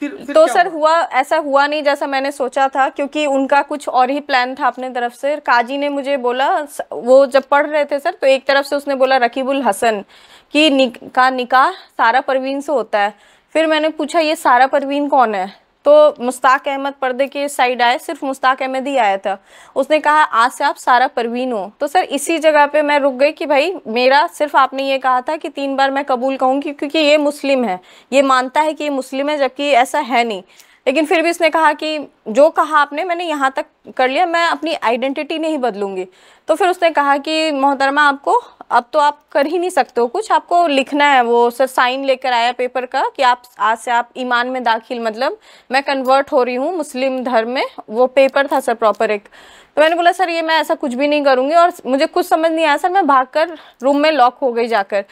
फिर, फिर तो सर हुआ ऐसा हुआ नहीं जैसा मैंने सोचा था क्योंकि उनका कुछ और ही प्लान था अपने तरफ से काजी ने मुझे बोला वो जब पढ़ रहे थे सर तो एक तरफ से उसने बोला रकीबुल हसन की नि, का निकाह सारा परवीन से होता है फिर मैंने पूछा ये सारा परवीन कौन है तो मुश्ताक अहमद पर्दे के साइड आए सिर्फ मुश्ताक अहमद ही आया था उसने कहा आज से आप सारा परवीन हो तो सर इसी जगह पे मैं रुक गई कि भाई मेरा सिर्फ आपने ये कहा था कि तीन बार मैं कबूल कहूँगी क्योंकि ये मुस्लिम है ये मानता है कि ये मुस्लिम है जबकि ऐसा है नहीं लेकिन फिर भी उसने कहा कि जो कहा आपने मैंने यहाँ तक कर लिया मैं अपनी आइडेंटिटी नहीं बदलूँगी तो फिर उसने कहा कि मोहतरमा आपको अब तो आप कर ही नहीं सकते हो कुछ आपको लिखना है वो सर साइन लेकर आया पेपर का कि आप आज से आप ईमान में दाखिल मतलब मैं कन्वर्ट हो रही हूँ मुस्लिम धर्म में वो पेपर था सर प्रॉपर एक तो मैंने बोला सर ये मैं ऐसा कुछ भी नहीं करूँगी और मुझे कुछ समझ नहीं आया सर मैं भाग रूम में लॉक हो गई जाकर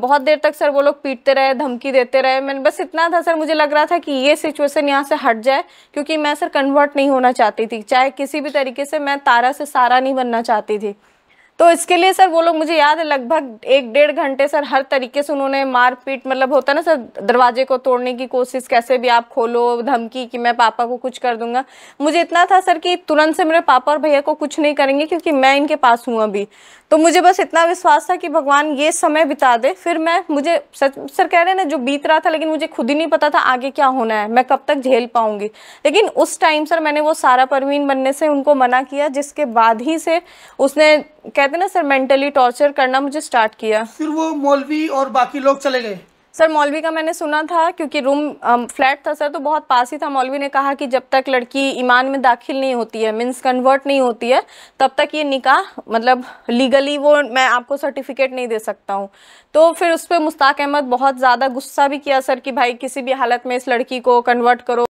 बहुत देर तक सर वो लोग पीटते रहे धमकी देते रहे मैंने बस इतना था सर मुझे लग रहा था कि ये सिचुएशन यहाँ से हट जाए क्योंकि मैं सर कन्वर्ट नहीं होना चाहती थी चाहे किसी भी तरीके से मैं तारा से सारा नहीं बनना चाहती थी तो इसके लिए सर वो लोग मुझे याद है लगभग एक डेढ़ घंटे सर हर तरीके से उन्होंने मारपीट मतलब होता ना सर दरवाजे को तोड़ने की कोशिश कैसे भी आप खोलो धमकी कि मैं पापा को कुछ कर दूंगा मुझे इतना था सर कि तुरंत से मेरे पापा और भैया को कुछ नहीं करेंगे क्योंकि मैं इनके पास हूँ अभी तो मुझे बस इतना विश्वास था कि भगवान ये समय बिता दे फिर मैं मुझे सर, सर कह रहे हैं ना जो बीत रहा था लेकिन मुझे खुद ही नहीं पता था आगे क्या होना है मैं कब तक झेल पाऊंगी लेकिन उस टाइम सर मैंने वो सारा परवीन बनने से उनको मना किया जिसके बाद ही से उसने कहते ना सर मेंटली टॉर्चर करना मुझे स्टार्ट किया फिर वो मौलवी और बाकी लोग चले गए सर मौलवी का मैंने सुना था क्योंकि रूम फ्लैट था सर तो बहुत पास ही था मौलवी ने कहा कि जब तक लड़की ईमान में दाखिल नहीं होती है मीन्स कन्वर्ट नहीं होती है तब तक ये निकाह मतलब लीगली वो मैं आपको सर्टिफिकेट नहीं दे सकता हूँ तो फिर उस पर मुश्ताक अहमद बहुत ज़्यादा गुस्सा भी किया सर कि भाई किसी भी हालत में इस लड़की को कन्वर्ट करो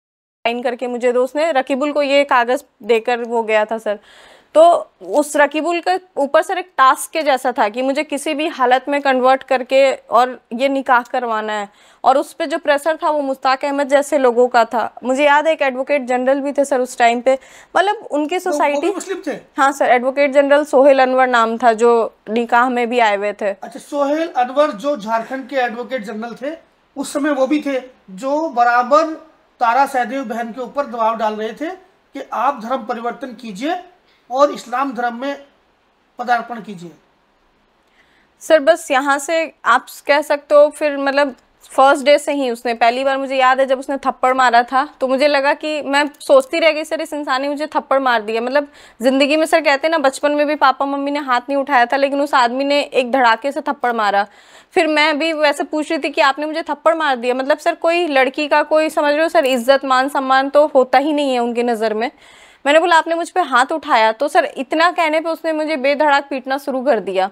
साइन करके मुझे दोस्त ने रकीबुल को ये कागज़ देकर वो गया था सर तो उस रकीबुल के ऊपर सर एक टास्क के जैसा था कि मुझे किसी भी हालत में कन्वर्ट करके और ये निकाह करवाना है और उस पर जो प्रेशर था वो मुश्ताक अहमद जैसे लोगों का था मुझे याद है एक एडवोकेट जनरल भी थे सर उस टाइम पे मतलब उनकी सोसाइटी तो हाँ sir advocate general Sohail Anwar नाम था जो निकाह में भी आए हुए थे अच्छा सोहेल अनवर जो झारखंड के एडवोकेट जनरल थे उस समय वो भी थे जो बराबर तारा सहदेव बहन के ऊपर दबाव डाल रहे थे कि आप धर्म परिवर्तन कीजिए और इस्लाम धर्म में पदार्पण कीजिए सर बस यहाँ से आप कह सकते हो फिर मतलब फर्स्ट डे से ही उसने पहली बार मुझे याद है जब उसने थप्पड़ मारा था तो मुझे लगा कि मैं सोचती रह गई सर इस इंसान ने मुझे थप्पड़ मार दिया मतलब ज़िंदगी में सर कहते हैं ना बचपन में भी पापा मम्मी ने हाथ नहीं उठाया था लेकिन उस आदमी ने एक धड़ाके से थप्पड़ मारा फिर मैं भी वैसे पूछ रही थी कि आपने मुझे थप्पड़ मार दिया मतलब सर कोई लड़की का कोई समझ रहे हो सर इज्जत मान सम्मान तो होता ही नहीं है उनकी नज़र में मैंने बोला आपने मुझ पर हाथ उठाया तो सर इतना कहने पर उसने मुझे बेधड़ाक पीटना शुरू कर दिया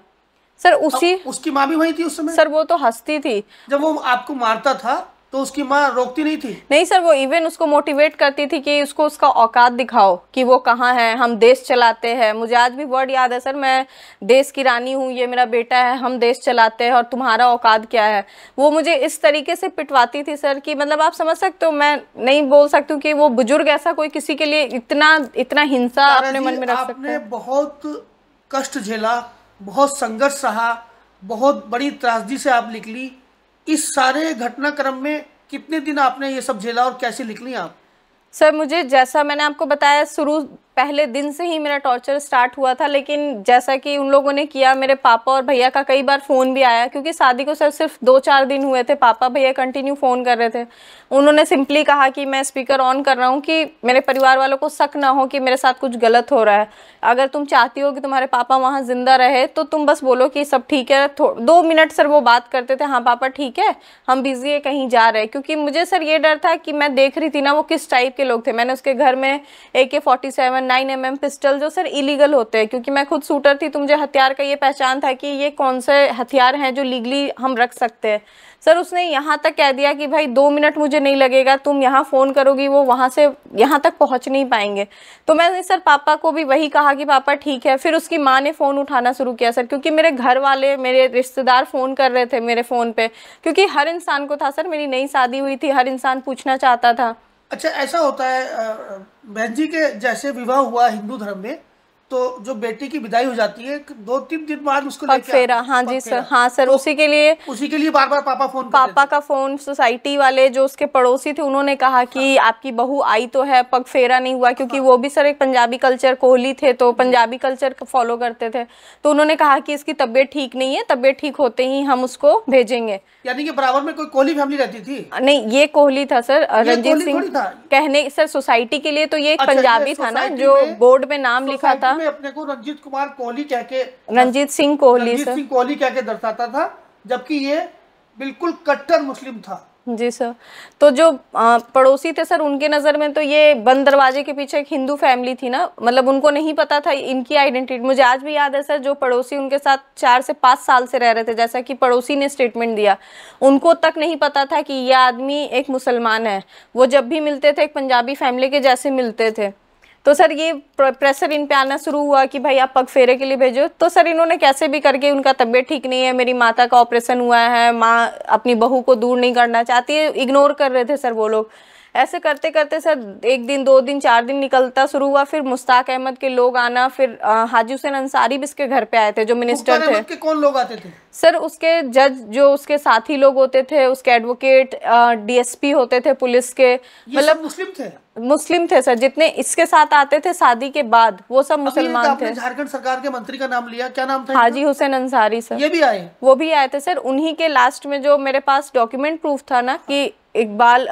सर उसी उसकी माँ भी वही थी उस समय सर वो तो हंसती थी जब वो आपको मारता था तो उसकी माँ रोकती नहीं थी नहीं सर वो इवन उसको मोटिवेट करती थी कि उसको उसका औकात दिखाओ कि वो कहाँ है हम देश चलाते हैं मुझे आज भी वर्ड याद है सर मैं देश की रानी हूँ ये मेरा बेटा है हम देश चलाते हैं और तुम्हारा औकात क्या है वो मुझे इस तरीके से पिटवाती थी सर कि मतलब आप समझ सकते हो मैं नहीं बोल सकती हूँ कि वो बुजुर्ग ऐसा कोई किसी के लिए इतना इतना हिंसा अपने मन में रख सकते बहुत कष्ट झेला बहुत संघर्ष रहा बहुत बड़ी त्रासदी से आप निकली इस सारे घटनाक्रम में कितने दिन आपने ये सब झेला और कैसे निकली आप सर मुझे जैसा मैंने आपको बताया शुरू पहले दिन से ही मेरा टॉर्चर स्टार्ट हुआ था लेकिन जैसा कि उन लोगों ने किया मेरे पापा और भैया का कई बार फ़ोन भी आया क्योंकि शादी को सर सिर्फ दो चार दिन हुए थे पापा भैया कंटिन्यू फ़ोन कर रहे थे उन्होंने सिंपली कहा कि मैं स्पीकर ऑन कर रहा हूँ कि मेरे परिवार वालों को शक ना हो कि मेरे साथ कुछ गलत हो रहा है अगर तुम चाहती हो कि तुम्हारे पापा वहाँ ज़िंदा रहे तो तुम बस बोलो कि सब ठीक है दो मिनट सर वो बात करते थे हाँ पापा ठीक है हम बिज़ी है कहीं जा रहे क्योंकि मुझे सर ये डर था कि मैं देख रही थी ना वो किस टाइप के लोग थे मैंने उसके घर में A K forty seven nine M M pistol जो सर इलीगल होते हैं क्योंकि मैं खुद शूटर थी तो मुझे हथियार का ये पहचान था कि ये कौन से हथियार हैं जो लीगली हम रख सकते हैं सर उसने यहाँ तक कह दिया कि भाई दो मिनट मुझे नहीं लगेगा तुम यहाँ फ़ोन करोगी वो वहाँ से यहाँ तक पहुँच नहीं पाएंगे तो मैंने सर पापा को भी वही कहा कि पापा ठीक है फिर उसकी माँ ने फ़ोन उठाना शुरू किया सर क्योंकि मेरे घर वाले मेरे रिश्तेदार फ़ोन कर रहे थे मेरे फ़ोन पर क्योंकि हर इंसान को था सर मेरी नई शादी हुई थी हर इंसान पूछना चाहता था अच्छा ऐसा होता है बहन जी के जैसे विवाह हुआ हिंदू धर्म में तो जो बेटी की विदाई हो जाती है दो तीन दिन बाद उसको पगफेरा हाँ जी सर हाँ सर तो, उसी के लिए उसी के लिए बार बार पापा फोन पापा का फोन सोसाइटी वाले जो उसके पड़ोसी थे उन्होंने कहा कि हाँ। आपकी बहू आई तो है पगफेरा नहीं हुआ क्योंकि हाँ। वो भी सर एक पंजाबी कल्चर कोहली थे तो पंजाबी कल्चर फॉलो करते थे तो उन्होंने कहा कि इसकी तबियत ठीक नहीं है तबियत ठीक होते ही हम उसको भेजेंगे यानी कि बराबर में कोई कोहली फैमिली रहती थी नहीं ये कोहली था सर रंजीत सिंह कहने सर सोसाइटी के लिए तो ये अच्छा, पंजाबी था ना जो बोर्ड में नाम लिखा था में अपने को रंजीत कुमार कोहली कह के रंजीत सिंह कोहली रंजीत सिंह कोहली कह के दर्शाता था जबकि ये बिल्कुल कट्टर मुस्लिम था जी सर तो जो पड़ोसी थे सर उनके नज़र में तो ये बंद दरवाजे के पीछे एक हिंदू फैमिली थी ना मतलब उनको नहीं पता था इनकी आइडेंटिटी मुझे आज भी याद है सर जो पड़ोसी उनके साथ चार से पांच साल से रह रहे थे जैसा कि पड़ोसी ने स्टेटमेंट दिया उनको तक नहीं पता था कि ये आदमी एक मुसलमान है वो जब भी मिलते थे एक पंजाबी फैमिली के जैसे मिलते थे तो सर ये प्रेशर इन पे आना शुरू हुआ कि भाई आप पगफेरे के लिए भेजो तो सर इन्होंने कैसे भी करके उनका तबीयत ठीक नहीं है मेरी माता का ऑपरेशन हुआ है माँ अपनी बहू को दूर नहीं करना चाहती है इग्नोर कर रहे थे सर वो लोग ऐसे करते करते सर एक दिन दो दिन चार दिन निकलता शुरू हुआ फिर मुश्ताक अहमद के लोग आना फिर हाजी हुसैन अंसारी भी इसके घर पे आए थे जो मिनिस्टर तो थे के कौन लोग आते थे सर उसके जज जो उसके साथी लोग होते थे उसके एडवोकेट डीएसपी होते थे पुलिस के मतलब मुस्लिम थे मुस्लिम थे सर जितने इसके साथ आते थे शादी के बाद वो सब मुसलमान थे झारखंड सरकार के मंत्री का नाम लिया क्या नाम था हाजी हुसैन अंसारी सर ये भी आए वो भी आए थे सर उन्हीं के लास्ट में जो मेरे पास डॉक्यूमेंट प्रूफ था ना कि इकबाल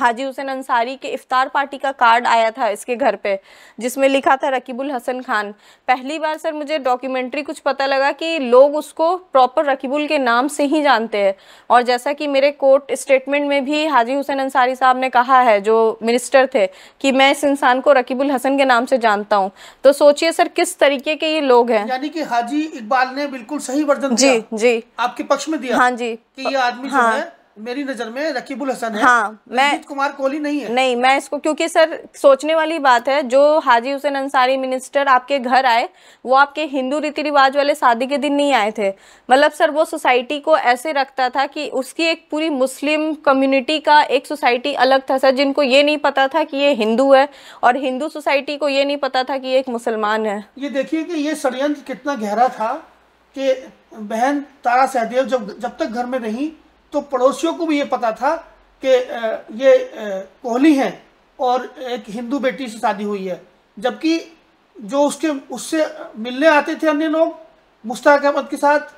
हाजी हुसैन अंसारी के इफ्तार पार्टी का कार्ड आया था इसके घर पे जिसमें लिखा था रकीबुल हसन खान पहली बार सर मुझे डॉक्यूमेंट्री कुछ पता लगा कि लोग उसको प्रॉपर रकीबुल के नाम से ही जानते हैं और जैसा कि मेरे कोर्ट स्टेटमेंट में भी हाजी हुसैन अंसारी साहब ने कहा है जो मिनिस्टर थे कि मैं इस इंसान को रकीबुल हसन के नाम से जानता हूँ तो सोचिए सर किस तरीके के ये लोग हैं यानी कि हाजी इकबाल ने बिल्कुल सही वर्जन जी जी आपके पक्ष में दिया हाँ जी की ये आदमी हाँ, जो है मेरी नजर में रकीबुल हसन है हाँ मैं कुमार कोहली नहीं है नहीं मैं इसको क्योंकि सर सोचने वाली बात है जो हाजी हुसैन अंसारी मिनिस्टर आपके घर आए वो आपके हिंदू रीति रिवाज वाले शादी के दिन नहीं आए थे मतलब सर वो सोसाइटी को ऐसे रखता था कि उसकी एक पूरी मुस्लिम कम्युनिटी का एक सोसाइटी अलग था सर जिनको ये नहीं पता था कि ये हिंदू है और हिंदू सोसाइटी को ये नहीं पता था कि ये एक मुसलमान है ये देखिए कि ये षडयंत्र कितना गहरा था कि बहन तारा सहदेव जब जब तक घर में रही तो पड़ोसियों को भी ये पता था कि ये कोहली हैं और एक हिंदू बेटी से शादी हुई है जबकि जो उसके उससे मिलने आते थे अन्य लोग मुश्ताक अहमद के साथ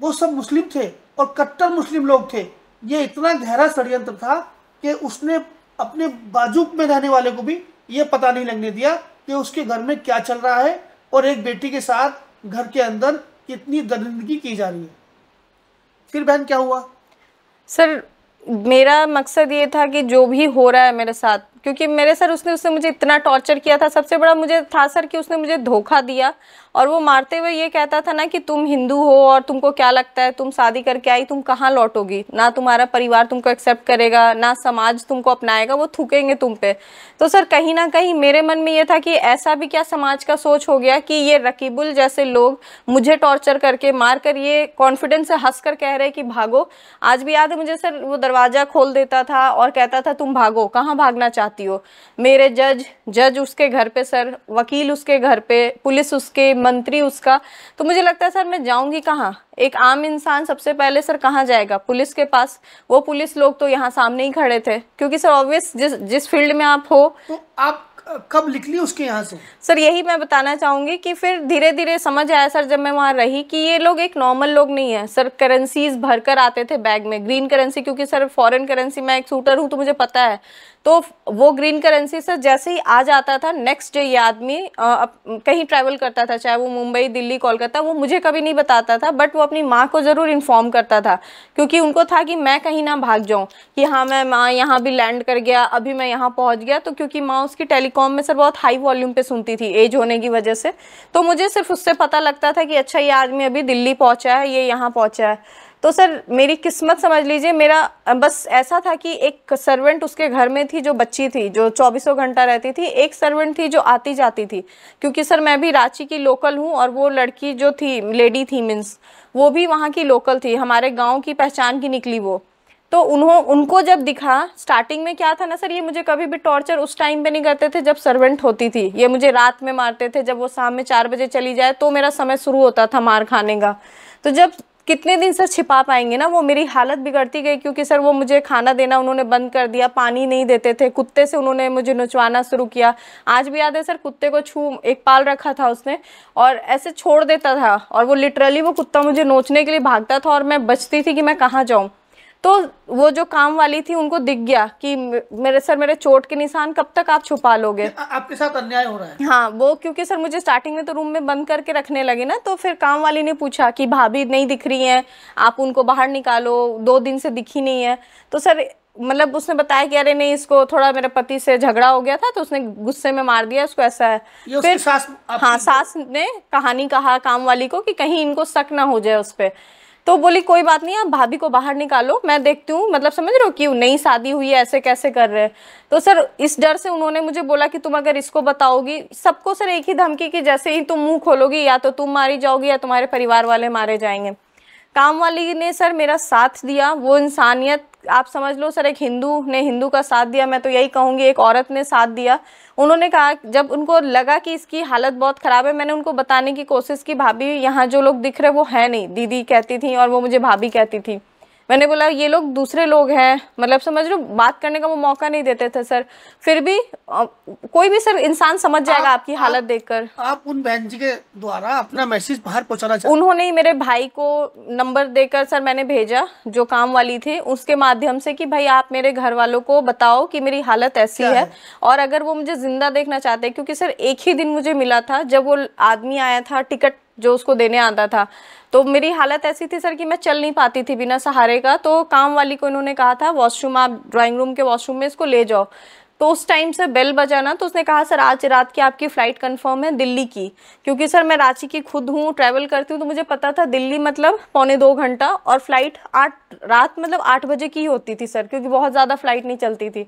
वो सब मुस्लिम थे और कट्टर मुस्लिम लोग थे ये इतना गहरा षडयंत्र था कि उसने अपने बाजू में रहने वाले को भी ये पता नहीं लगने दिया कि उसके घर में क्या चल रहा है और एक बेटी के साथ घर के अंदर कितनी दरिंदगी की जा रही है फिर बहन क्या हुआ सर मेरा मकसद ये था कि जो भी हो रहा है मेरे साथ क्योंकि मेरे सर उसने उसने मुझे इतना टॉर्चर किया था सबसे बड़ा मुझे था सर कि उसने मुझे धोखा दिया और वो मारते हुए ये कहता था ना कि तुम हिंदू हो और तुमको क्या लगता है तुम शादी करके आई तुम कहाँ लौटोगी ना तुम्हारा परिवार तुमको एक्सेप्ट करेगा ना समाज तुमको अपनाएगा वो थूकेंगे तुम पे तो सर कहीं ना कहीं मेरे मन में ये था कि ऐसा भी क्या समाज का सोच हो गया कि ये रकीबुल जैसे लोग मुझे टॉर्चर करके मार कर ये कॉन्फिडेंस से हंस कर कह रहे कि भागो आज भी याद है मुझे सर वो दरवाज़ा खोल देता था और कहता था तुम भागो कहाँ भागना चाहती हो मेरे जज जज उसके घर पे सर वकील उसके घर पे पुलिस उसके मंत्री उसका तो मुझे लगता है सर मैं जाऊंगी कहाँ एक आम इंसान सबसे पहले सर कहाँ जाएगा पुलिस के पास वो पुलिस लोग तो यहाँ सामने ही खड़े थे क्योंकि सर ऑब्वियस जिस जिस फील्ड में आप हो तो आप कब लिख ली उसके यहाँ से सर यही मैं बताना चाहूंगी कि फिर धीरे धीरे समझ आया सर जब मैं वहाँ रही कि ये लोग एक नॉर्मल लोग नहीं है सर करेंसीज भर कर आते थे बैग में ग्रीन करेंसी क्योंकि सर फॉरेन करेंसी मैं एक शूटर हूँ तो मुझे पता है तो वो ग्रीन करेंसी से जैसे ही आ जाता था नेक्स्ट डे ये आदमी कहीं ट्रैवल करता था चाहे वो मुंबई दिल्ली कोलकाता वो मुझे कभी नहीं बताता था बट वो अपनी माँ को ज़रूर इन्फॉर्म करता था क्योंकि उनको था कि मैं कहीं ना भाग जाऊँ कि हाँ मैं माँ यहाँ भी लैंड कर गया अभी मैं यहाँ पहुँच गया तो क्योंकि माँ उसकी टेलीकॉम में सर बहुत हाई वॉल्यूम पर सुनती थी एज होने की वजह से तो मुझे सिर्फ उससे पता लगता था कि अच्छा ये आदमी अभी दिल्ली पहुँचा है ये यहाँ पहुँचा है तो सर मेरी किस्मत समझ लीजिए मेरा बस ऐसा था कि एक सर्वेंट उसके घर में थी जो बच्ची थी जो चौबीसों घंटा रहती थी एक सर्वेंट थी जो आती जाती थी क्योंकि सर मैं भी रांची की लोकल हूँ और वो लड़की जो थी लेडी थी मीन्स वो भी वहाँ की लोकल थी हमारे गाँव की पहचान की निकली वो तो उन्हों उनको जब दिखा स्टार्टिंग में क्या था ना सर ये मुझे कभी भी टॉर्चर उस टाइम पे नहीं करते थे जब सर्वेंट होती थी ये मुझे रात में मारते थे जब वो शाम में चार बजे चली जाए तो मेरा समय शुरू होता था मार खाने का तो जब कितने दिन सर छिपा पाएंगे ना वो मेरी हालत बिगड़ती गई क्योंकि सर वो मुझे खाना देना उन्होंने बंद कर दिया पानी नहीं देते थे कुत्ते से उन्होंने मुझे नचवाना शुरू किया आज भी याद है सर कुत्ते को छू एक पाल रखा था उसने और ऐसे छोड़ देता था और वो लिटरली वो कुत्ता मुझे नोचने के लिए भागता था और मैं बचती थी कि मैं कहाँ जाऊँ तो वो जो काम वाली थी उनको दिख गया कि मेरे सर मेरे चोट के निशान कब तक आप छुपा लोगे आपके साथ अन्याय हो रहा है हाँ वो क्योंकि सर मुझे स्टार्टिंग में तो रूम में बंद करके रखने लगे ना तो फिर काम वाली ने पूछा कि भाभी नहीं दिख रही हैं आप उनको बाहर निकालो दो दिन से दिखी नहीं है तो सर मतलब उसने बताया कि अरे नहीं इसको थोड़ा मेरे पति से झगड़ा हो गया था तो उसने गुस्से में मार दिया उसको ऐसा है फिर सास हाँ सास ने कहानी कहा काम वाली को कि कहीं इनको शक ना हो जाए उस पर तो बोली कोई बात नहीं आप भाभी को बाहर निकालो मैं देखती हूँ मतलब समझ रहे हो क्यों नई शादी हुई है ऐसे कैसे कर रहे हैं तो सर इस डर से उन्होंने मुझे बोला कि तुम अगर इसको बताओगी सबको सर एक ही धमकी कि जैसे ही तुम मुंह खोलोगी या तो तुम मारी जाओगी या तुम्हारे परिवार वाले मारे जाएंगे काम वाली ने सर मेरा साथ दिया वो इंसानियत आप समझ लो सर एक हिंदू ने हिंदू का साथ दिया मैं तो यही कहूँगी एक औरत ने साथ दिया उन्होंने कहा जब उनको लगा कि इसकी हालत बहुत ख़राब है मैंने उनको बताने की कोशिश की भाभी यहाँ जो लोग दिख रहे वो है नहीं दीदी कहती थी और वो मुझे भाभी कहती थी मैंने बोला ये लोग दूसरे लोग हैं मतलब समझ लो बात करने का वो मौका नहीं देते थे सर फिर भी आ, कोई भी सर इंसान समझ जाएगा आप, आपकी हालत आप, देखकर आप उन बहन जी के द्वारा अपना मैसेज बाहर पहुंचाना चाहते उन्होंने मेरे भाई को नंबर देकर सर मैंने भेजा जो काम वाली थी उसके माध्यम से कि भाई आप मेरे घर वालों को बताओ कि मेरी हालत ऐसी है? और अगर वो मुझे जिंदा देखना चाहते क्योंकि सर एक ही दिन मुझे मिला था जब वो आदमी आया था टिकट जो उसको देने आता था तो मेरी हालत ऐसी थी सर कि मैं चल नहीं पाती थी बिना सहारे का तो काम वाली को इन्होंने कहा था वॉशरूम आप ड्राइंग रूम के वॉशरूम में इसको ले जाओ तो उस टाइम से बेल बजाना तो उसने कहा सर आज रात की आपकी फ़्लाइट कंफर्म है दिल्ली की क्योंकि सर मैं रांची की खुद हूँ ट्रैवल करती हूँ तो मुझे पता था दिल्ली मतलब पौने दो घंटा और फ्लाइट आठ रात मतलब आठ बजे की ही होती थी सर क्योंकि बहुत ज़्यादा फ्लाइट नहीं चलती थी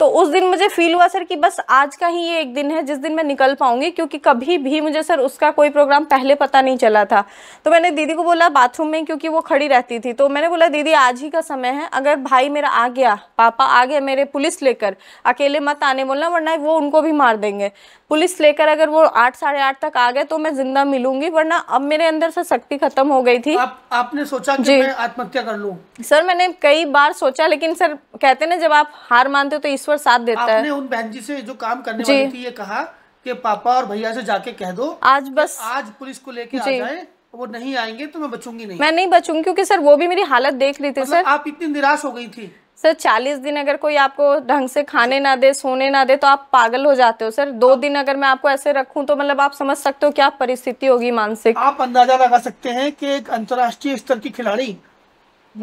तो उस दिन मुझे फील हुआ सर कि बस आज का ही ये एक दिन है जिस दिन मैं निकल पाऊंगी क्योंकि कभी भी मुझे सर उसका कोई प्रोग्राम पहले पता नहीं चला था तो मैंने दीदी को बोला बाथरूम में क्योंकि वो खड़ी रहती थी तो मैंने बोला दीदी आज ही का समय है अगर भाई मेरा आ गया पापा आ गया मेरे पुलिस लेकर अकेले मत आने बोलना वरना वो उनको भी मार देंगे पुलिस लेकर अगर वो आठ साढ़े आठ तक आ गए तो मैं जिंदा मिलूंगी वरना अब मेरे अंदर से शक्ति खत्म हो गई थी आप, आपने सोचा कि मैं आत्महत्या कर लू सर मैंने कई बार सोचा लेकिन सर कहते ना जब आप हार मानते हो तो ईश्वर साथ देता आपने है उन बहन जी से जो काम करने वाली थी ये कहा कि पापा और भैया से जाके कह दो आज बस आज पुलिस को लेके आ जाए वो नहीं आएंगे तो मैं बचूंगी नहीं मैं नहीं बचूंगी क्योंकि सर वो भी मेरी हालत देख रही थी मतलब सर आप इतनी निराश हो गई थी सर चालीस दिन अगर कोई आपको ढंग से खाने ना दे सोने ना दे तो आप पागल हो जाते हो सर दो दिन अगर मैं आपको ऐसे रखूं तो मतलब आप समझ सकते हो क्या परिस्थिति होगी मानसिक आप अंदाजा लगा सकते हैं कि एक अंतर्राष्ट्रीय स्तर की खिलाड़ी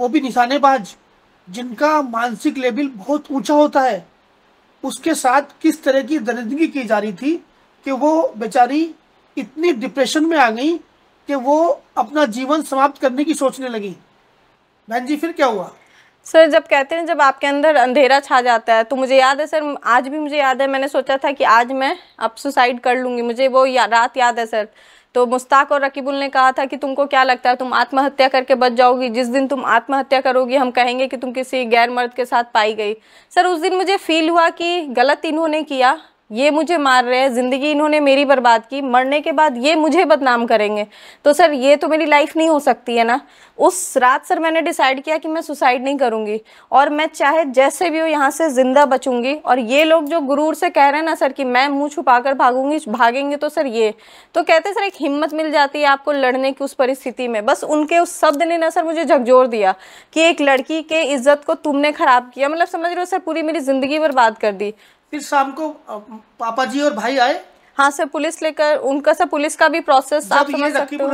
वो भी निशानेबाज जिनका मानसिक लेवल बहुत ऊंचा होता है उसके साथ किस तरह की दरिंदगी की जा रही थी कि वो बेचारी इतनी डिप्रेशन में आ गई कि वो अपना जीवन समाप्त करने की सोचने लगी बहन जी फिर क्या हुआ सर जब कहते हैं जब आपके अंदर अंधेरा छा जाता है तो मुझे याद है सर आज भी मुझे याद है मैंने सोचा था कि आज मैं अब सुसाइड कर लूँगी मुझे वो या, रात याद है सर तो मुश्ताक और रकीबुल ने कहा था कि तुमको क्या लगता है तुम आत्महत्या करके बच जाओगी जिस दिन तुम आत्महत्या करोगी हम कहेंगे कि तुम किसी गैर मर्द के साथ पाई गई सर उस दिन मुझे फील हुआ कि गलत इन्होंने किया ये मुझे मार रहे हैं ज़िंदगी इन्होंने मेरी बर्बाद की मरने के बाद ये मुझे बदनाम करेंगे तो सर ये तो मेरी लाइफ नहीं हो सकती है ना उस रात सर मैंने डिसाइड किया कि मैं सुसाइड नहीं करूँगी और मैं चाहे जैसे भी हो यहाँ से ज़िंदा बचूँगी और ये लोग जो गुरूर से कह रहे हैं ना सर कि मैं मुँह छुपा कर भागूंगी भागेंगे तो सर ये तो कहते सर एक हिम्मत मिल जाती है आपको लड़ने की उस परिस्थिति में बस उनके उस शब्द ने ना सर मुझे झकझोर दिया कि एक लड़की के इज्जत को तुमने ख़राब किया मतलब समझ रहे हो सर पूरी मेरी ज़िंदगी बर्बाद कर दी फिर शाम को पापा जी और भाई आए हाँ सर पुलिस लेकर उनका सर पुलिस का भी प्रोसेस आप समझ सकते हो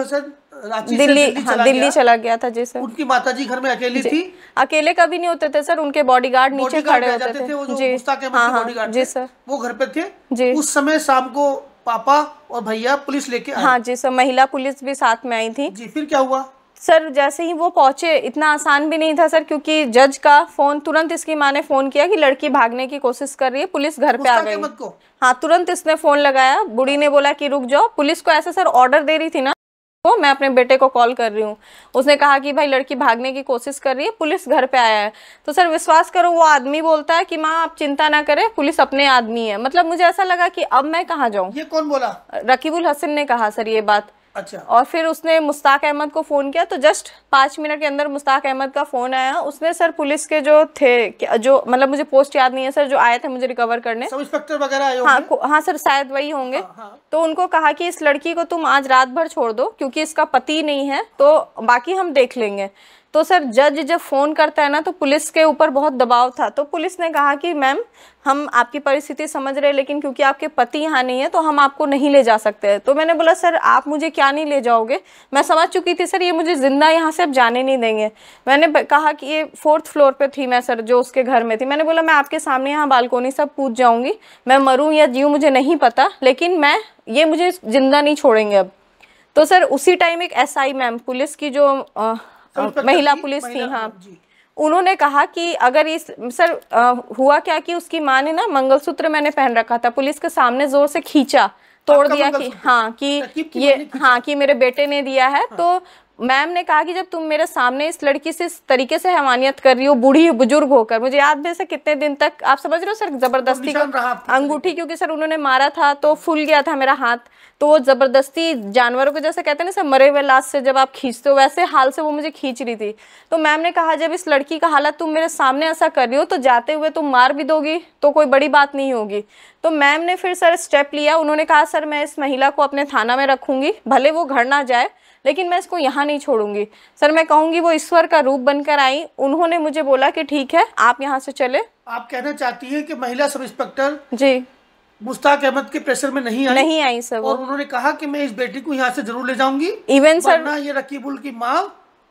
रांची दिल्ली दिल्ली, हाँ, चला, दिल्ली गया। चला गया था जी सर उनकी माताजी घर में अकेली थी अकेले कभी नहीं होते थे सर उनके बॉडीगार्ड नीचे खड़े होते थे, थे वो जी हाँ, हाँ, जी सर वो घर पे थे जी उस समय शाम को पापा और भैया पुलिस लेके हाँ जी सर महिला पुलिस भी साथ में आई थी जी फिर क्या हुआ सर जैसे ही वो पहुंचे इतना आसान भी नहीं था सर क्योंकि जज का फ़ोन तुरंत इसकी माँ ने फ़ोन किया कि लड़की भागने की कोशिश कर रही है पुलिस घर पे आ गई हाँ तुरंत इसने फ़ोन लगाया बुढ़ी ने बोला कि रुक जाओ पुलिस को ऐसा सर ऑर्डर दे रही थी ना वो तो मैं अपने बेटे को कॉल कर रही हूँ उसने कहा कि भाई लड़की भागने की कोशिश कर रही है पुलिस घर पे आया है तो सर विश्वास करो वो आदमी बोलता है कि माँ आप चिंता ना करें पुलिस अपने आदमी है मतलब मुझे ऐसा लगा कि अब मैं कहाँ जाऊँ ये कौन बोला रकीबुल हसन ने कहा सर ये बात अच्छा और फिर उसने मुश्ताक अहमद को फ़ोन किया तो जस्ट पांच मिनट के अंदर मुश्ताक अहमद का फ़ोन आया उसने सर पुलिस के जो थे जो मतलब मुझे पोस्ट याद नहीं है सर जो आए थे मुझे रिकवर करने सब इंस्पेक्टर वगैरह आए हाँ हाँ सर शायद वही होंगे हाँ, हाँ। तो उनको कहा कि इस लड़की को तुम आज रात भर छोड़ दो क्योंकि इसका पति नहीं है तो बाकी हम देख लेंगे तो सर जज जब फ़ोन करता है ना तो पुलिस के ऊपर बहुत दबाव था तो पुलिस ने कहा कि मैम हम आपकी परिस्थिति समझ रहे हैं लेकिन क्योंकि आपके पति यहाँ नहीं है तो हम आपको नहीं ले जा सकते हैं तो मैंने बोला सर आप मुझे क्या नहीं ले जाओगे मैं समझ चुकी थी सर ये मुझे ज़िंदा यहाँ से अब जाने नहीं देंगे मैंने कहा कि ये फोर्थ फ्लोर पर थी मैं सर जो उसके घर में थी मैंने बोला मैं आपके सामने यहाँ बालकोनी सब पूछ जाऊँगी मैं मरूँ या जीव मुझे नहीं पता लेकिन मैं ये मुझे ज़िंदा नहीं छोड़ेंगे अब तो सर उसी टाइम एक एसआई मैम पुलिस की जो महिला पुलिस थी हाँ उन्होंने कहा कि अगर इस सर आ, हुआ क्या कि उसकी माँ ने ना मंगलसूत्र मैंने पहन रखा था पुलिस के सामने जोर से खींचा तोड़ दिया कि हाँ कि अच्छा, ये हाँ कि मेरे बेटे ने दिया है हाँ। तो मैम ने कहा कि जब तुम मेरे सामने इस लड़की से इस तरीके से हैवानियत कर रही हो बूढ़ी बुजुर्ग होकर मुझे याद भी सर कितने दिन तक आप समझ रहे हो सर जबरदस्ती तो अंगूठी क्योंकि सर उन्होंने मारा था तो फूल गया था मेरा हाथ तो वो जबरदस्ती जानवरों को जैसे कहते हैं ना सर मरे हुए लाश से जब आप खींचते हो वैसे हाल से वो मुझे खींच रही थी तो मैम ने कहा जब इस लड़की का हालत तुम मेरे सामने ऐसा कर रही हो तो जाते हुए तुम मार भी दोगी तो कोई बड़ी बात नहीं होगी तो मैम ने फिर सर स्टेप लिया उन्होंने कहा सर मैं इस महिला को अपने थाना में रखूंगी भले वो घर ना जाए लेकिन मैं इसको यहाँ नहीं छोड़ूंगी सर मैं कहूँगी वो ईश्वर का रूप बनकर आई उन्होंने मुझे बोला कि ठीक है आप यहाँ से चले आप कहना चाहती है कि महिला सब इंस्पेक्टर जी मुश्ताक अहमद के प्रेशर में नहीं आई नहीं आई सर और उन्होंने कहा कि मैं इस बेटी को यहाँ से जरूर ले जाऊंगी इवन सर ये रकीबुल की माँ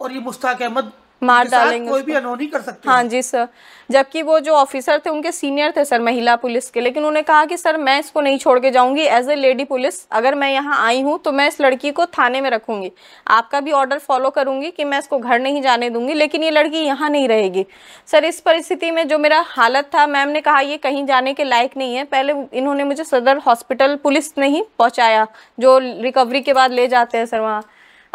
और ये मुश्ताक अहमद मार डालेंगे कोई भी अनोनी कर सकते हाँ जी सर जबकि वो जो ऑफिसर थे उनके सीनियर थे सर महिला पुलिस के लेकिन उन्होंने कहा कि सर मैं इसको नहीं छोड़ के जाऊंगी एज ए लेडी पुलिस अगर मैं यहाँ आई हूँ तो मैं इस लड़की को थाने में रखूंगी आपका भी ऑर्डर फॉलो करूंगी कि मैं इसको घर नहीं जाने दूंगी लेकिन ये लड़की यहाँ नहीं रहेगी सर इस परिस्थिति में जो मेरा हालत था मैम ने कहा ये कहीं जाने के लायक नहीं है पहले इन्होंने मुझे सदर हॉस्पिटल पुलिस नहीं पहुँचाया जो रिकवरी के बाद ले जाते हैं सर वहाँ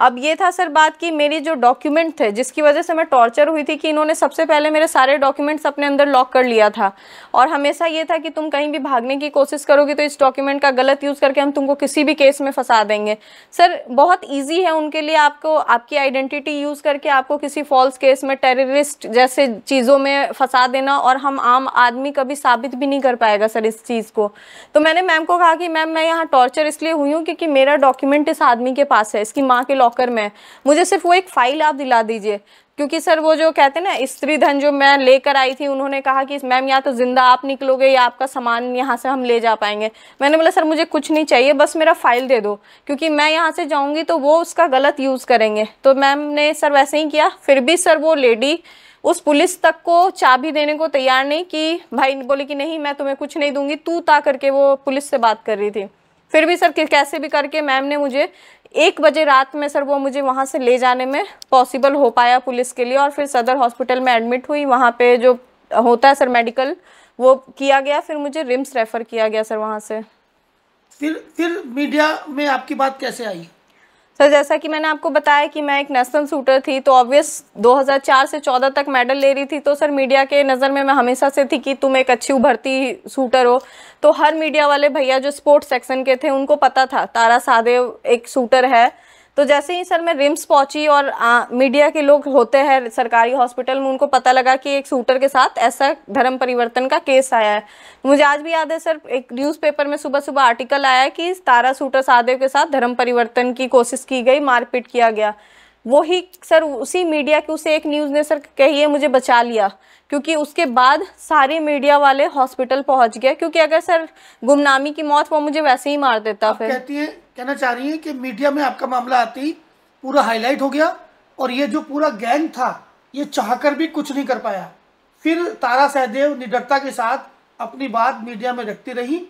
अब ये था सर बात कि मेरी जो डॉक्यूमेंट थे जिसकी वजह से मैं टॉर्चर हुई थी कि इन्होंने सबसे पहले मेरे सारे डॉक्यूमेंट्स अपने अंदर लॉक कर लिया था और हमेशा ये था कि तुम कहीं भी भागने की कोशिश करोगे तो इस डॉक्यूमेंट का गलत यूज़ करके हम तुमको किसी भी केस में फंसा देंगे सर बहुत ईजी है उनके लिए आपको आपकी आइडेंटिटी यूज़ करके आपको किसी फॉल्स केस में टेररिस्ट जैसे चीज़ों में फंसा देना और हम आम आदमी कभी साबित भी नहीं कर पाएगा सर इस चीज़ को तो मैंने मैम को कहा कि मैम मैं यहाँ टॉर्चर इसलिए हुई हूँ क्योंकि मेरा डॉक्यूमेंट इस आदमी के पास है इसकी माँ के लॉकर में मुझे सिर्फ वो एक फ़ाइल आप दिला दीजिए क्योंकि सर वो जो कहते हैं ना स्त्री धन जो मैं लेकर आई थी उन्होंने कहा कि मैम या तो ज़िंदा आप निकलोगे या आपका सामान यहाँ से हम ले जा पाएंगे मैंने बोला सर मुझे कुछ नहीं चाहिए बस मेरा फ़ाइल दे दो क्योंकि मैं यहाँ से जाऊँगी तो वो उसका गलत यूज़ करेंगे तो मैम ने सर वैसे ही किया फिर भी सर वो लेडी उस पुलिस तक को चाबी देने को तैयार नहीं कि भाई बोले कि नहीं मैं तुम्हें कुछ नहीं दूंगी तू ता करके वो पुलिस से बात कर रही थी फिर भी सर कैसे भी करके मैम ने मुझे एक बजे रात में सर वो मुझे वहाँ से ले जाने में पॉसिबल हो पाया पुलिस के लिए और फिर सदर हॉस्पिटल में एडमिट हुई वहाँ पे जो होता है सर मेडिकल वो किया गया फिर मुझे रिम्स रेफ़र किया गया सर वहाँ से फिर फिर मीडिया में आपकी बात कैसे आई सर जैसा कि मैंने आपको बताया कि मैं एक नेशनल शूटर थी तो ऑब्वियस 2004 से 14 तक मेडल ले रही थी तो सर मीडिया के नज़र में मैं हमेशा से थी कि तुम एक अच्छी उभरती शूटर हो तो हर मीडिया वाले भैया जो स्पोर्ट्स सेक्शन के थे उनको पता था तारा सादेव एक शूटर है तो जैसे ही सर मैं रिम्स पहुंची और आ, मीडिया के लोग होते हैं सरकारी हॉस्पिटल में उनको पता लगा कि एक सूटर के साथ ऐसा धर्म परिवर्तन का केस आया है मुझे आज भी याद है सर एक न्यूज़पेपर में सुबह सुबह आर्टिकल आया कि तारा शूटर सादेव के साथ धर्म परिवर्तन की कोशिश की गई मारपीट किया गया वही सर उसी मीडिया की उसे एक न्यूज़ ने सर कही है मुझे बचा लिया क्योंकि उसके बाद सारे मीडिया वाले हॉस्पिटल पहुंच गए क्योंकि अगर सर गुमनामी की मौत वो मुझे वैसे ही मार देता फिर कहती है कहना चाह रही हैं कि मीडिया में आपका मामला आते ही पूरा हाईलाइट हो गया और ये जो पूरा गैंग था ये चाहकर भी कुछ नहीं कर पाया फिर तारा सहदेव निडरता के साथ अपनी बात मीडिया में रखती रही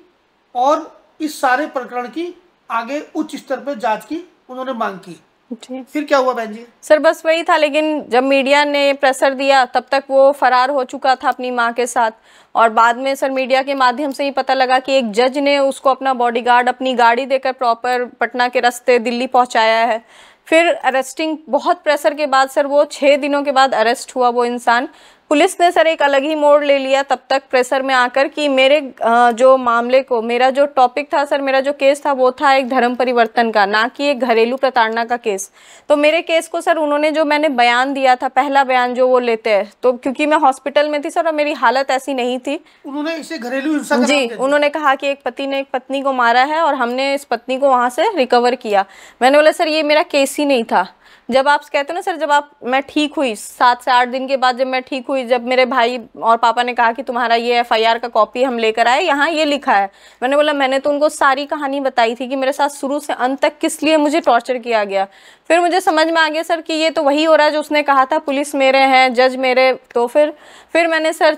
और इस सारे प्रकरण की आगे उच्च स्तर पर जांच की उन्होंने मांग की फिर क्या हुआ बहन जी सर बस वही था लेकिन जब मीडिया ने प्रेशर दिया तब तक वो फरार हो चुका था अपनी माँ के साथ और बाद में सर मीडिया के माध्यम से ही पता लगा कि एक जज ने उसको अपना बॉडीगार्ड अपनी गाड़ी देकर प्रॉपर पटना के रास्ते दिल्ली पहुंचाया है फिर अरेस्टिंग बहुत प्रेशर के बाद सर वो छः दिनों के बाद अरेस्ट हुआ वो इंसान पुलिस ने सर एक अलग ही मोड़ ले लिया तब तक प्रेशर में आकर कि मेरे जो मामले को मेरा जो टॉपिक था सर मेरा जो केस था वो था एक धर्म परिवर्तन का ना कि एक घरेलू प्रताड़ना का केस तो मेरे केस को सर उन्होंने जो मैंने बयान दिया था पहला बयान जो वो लेते हैं तो क्योंकि मैं हॉस्पिटल में थी सर और मेरी हालत ऐसी नहीं थी उन्होंने इसे घरेलू जी उन्होंने कहा कि एक पति ने एक पत्नी को मारा है और हमने इस पत्नी को वहाँ से रिकवर किया मैंने बोला सर ये मेरा केस ही नहीं था जब आप कहते हो ना सर जब आप मैं ठीक हुई सात से आठ दिन के बाद जब मैं ठीक हुई जब मेरे भाई और पापा ने कहा कि तुम्हारा ये एफआईआर का कॉपी हम लेकर आए यहाँ ये लिखा है मैंने बोला मैंने तो उनको सारी कहानी बताई थी कि मेरे साथ शुरू से अंत तक किस लिए मुझे टॉर्चर किया गया फिर मुझे समझ में आ गया सर कि ये तो वही हो रहा है जो उसने कहा था पुलिस मेरे हैं जज मेरे तो फिर फिर मैंने सर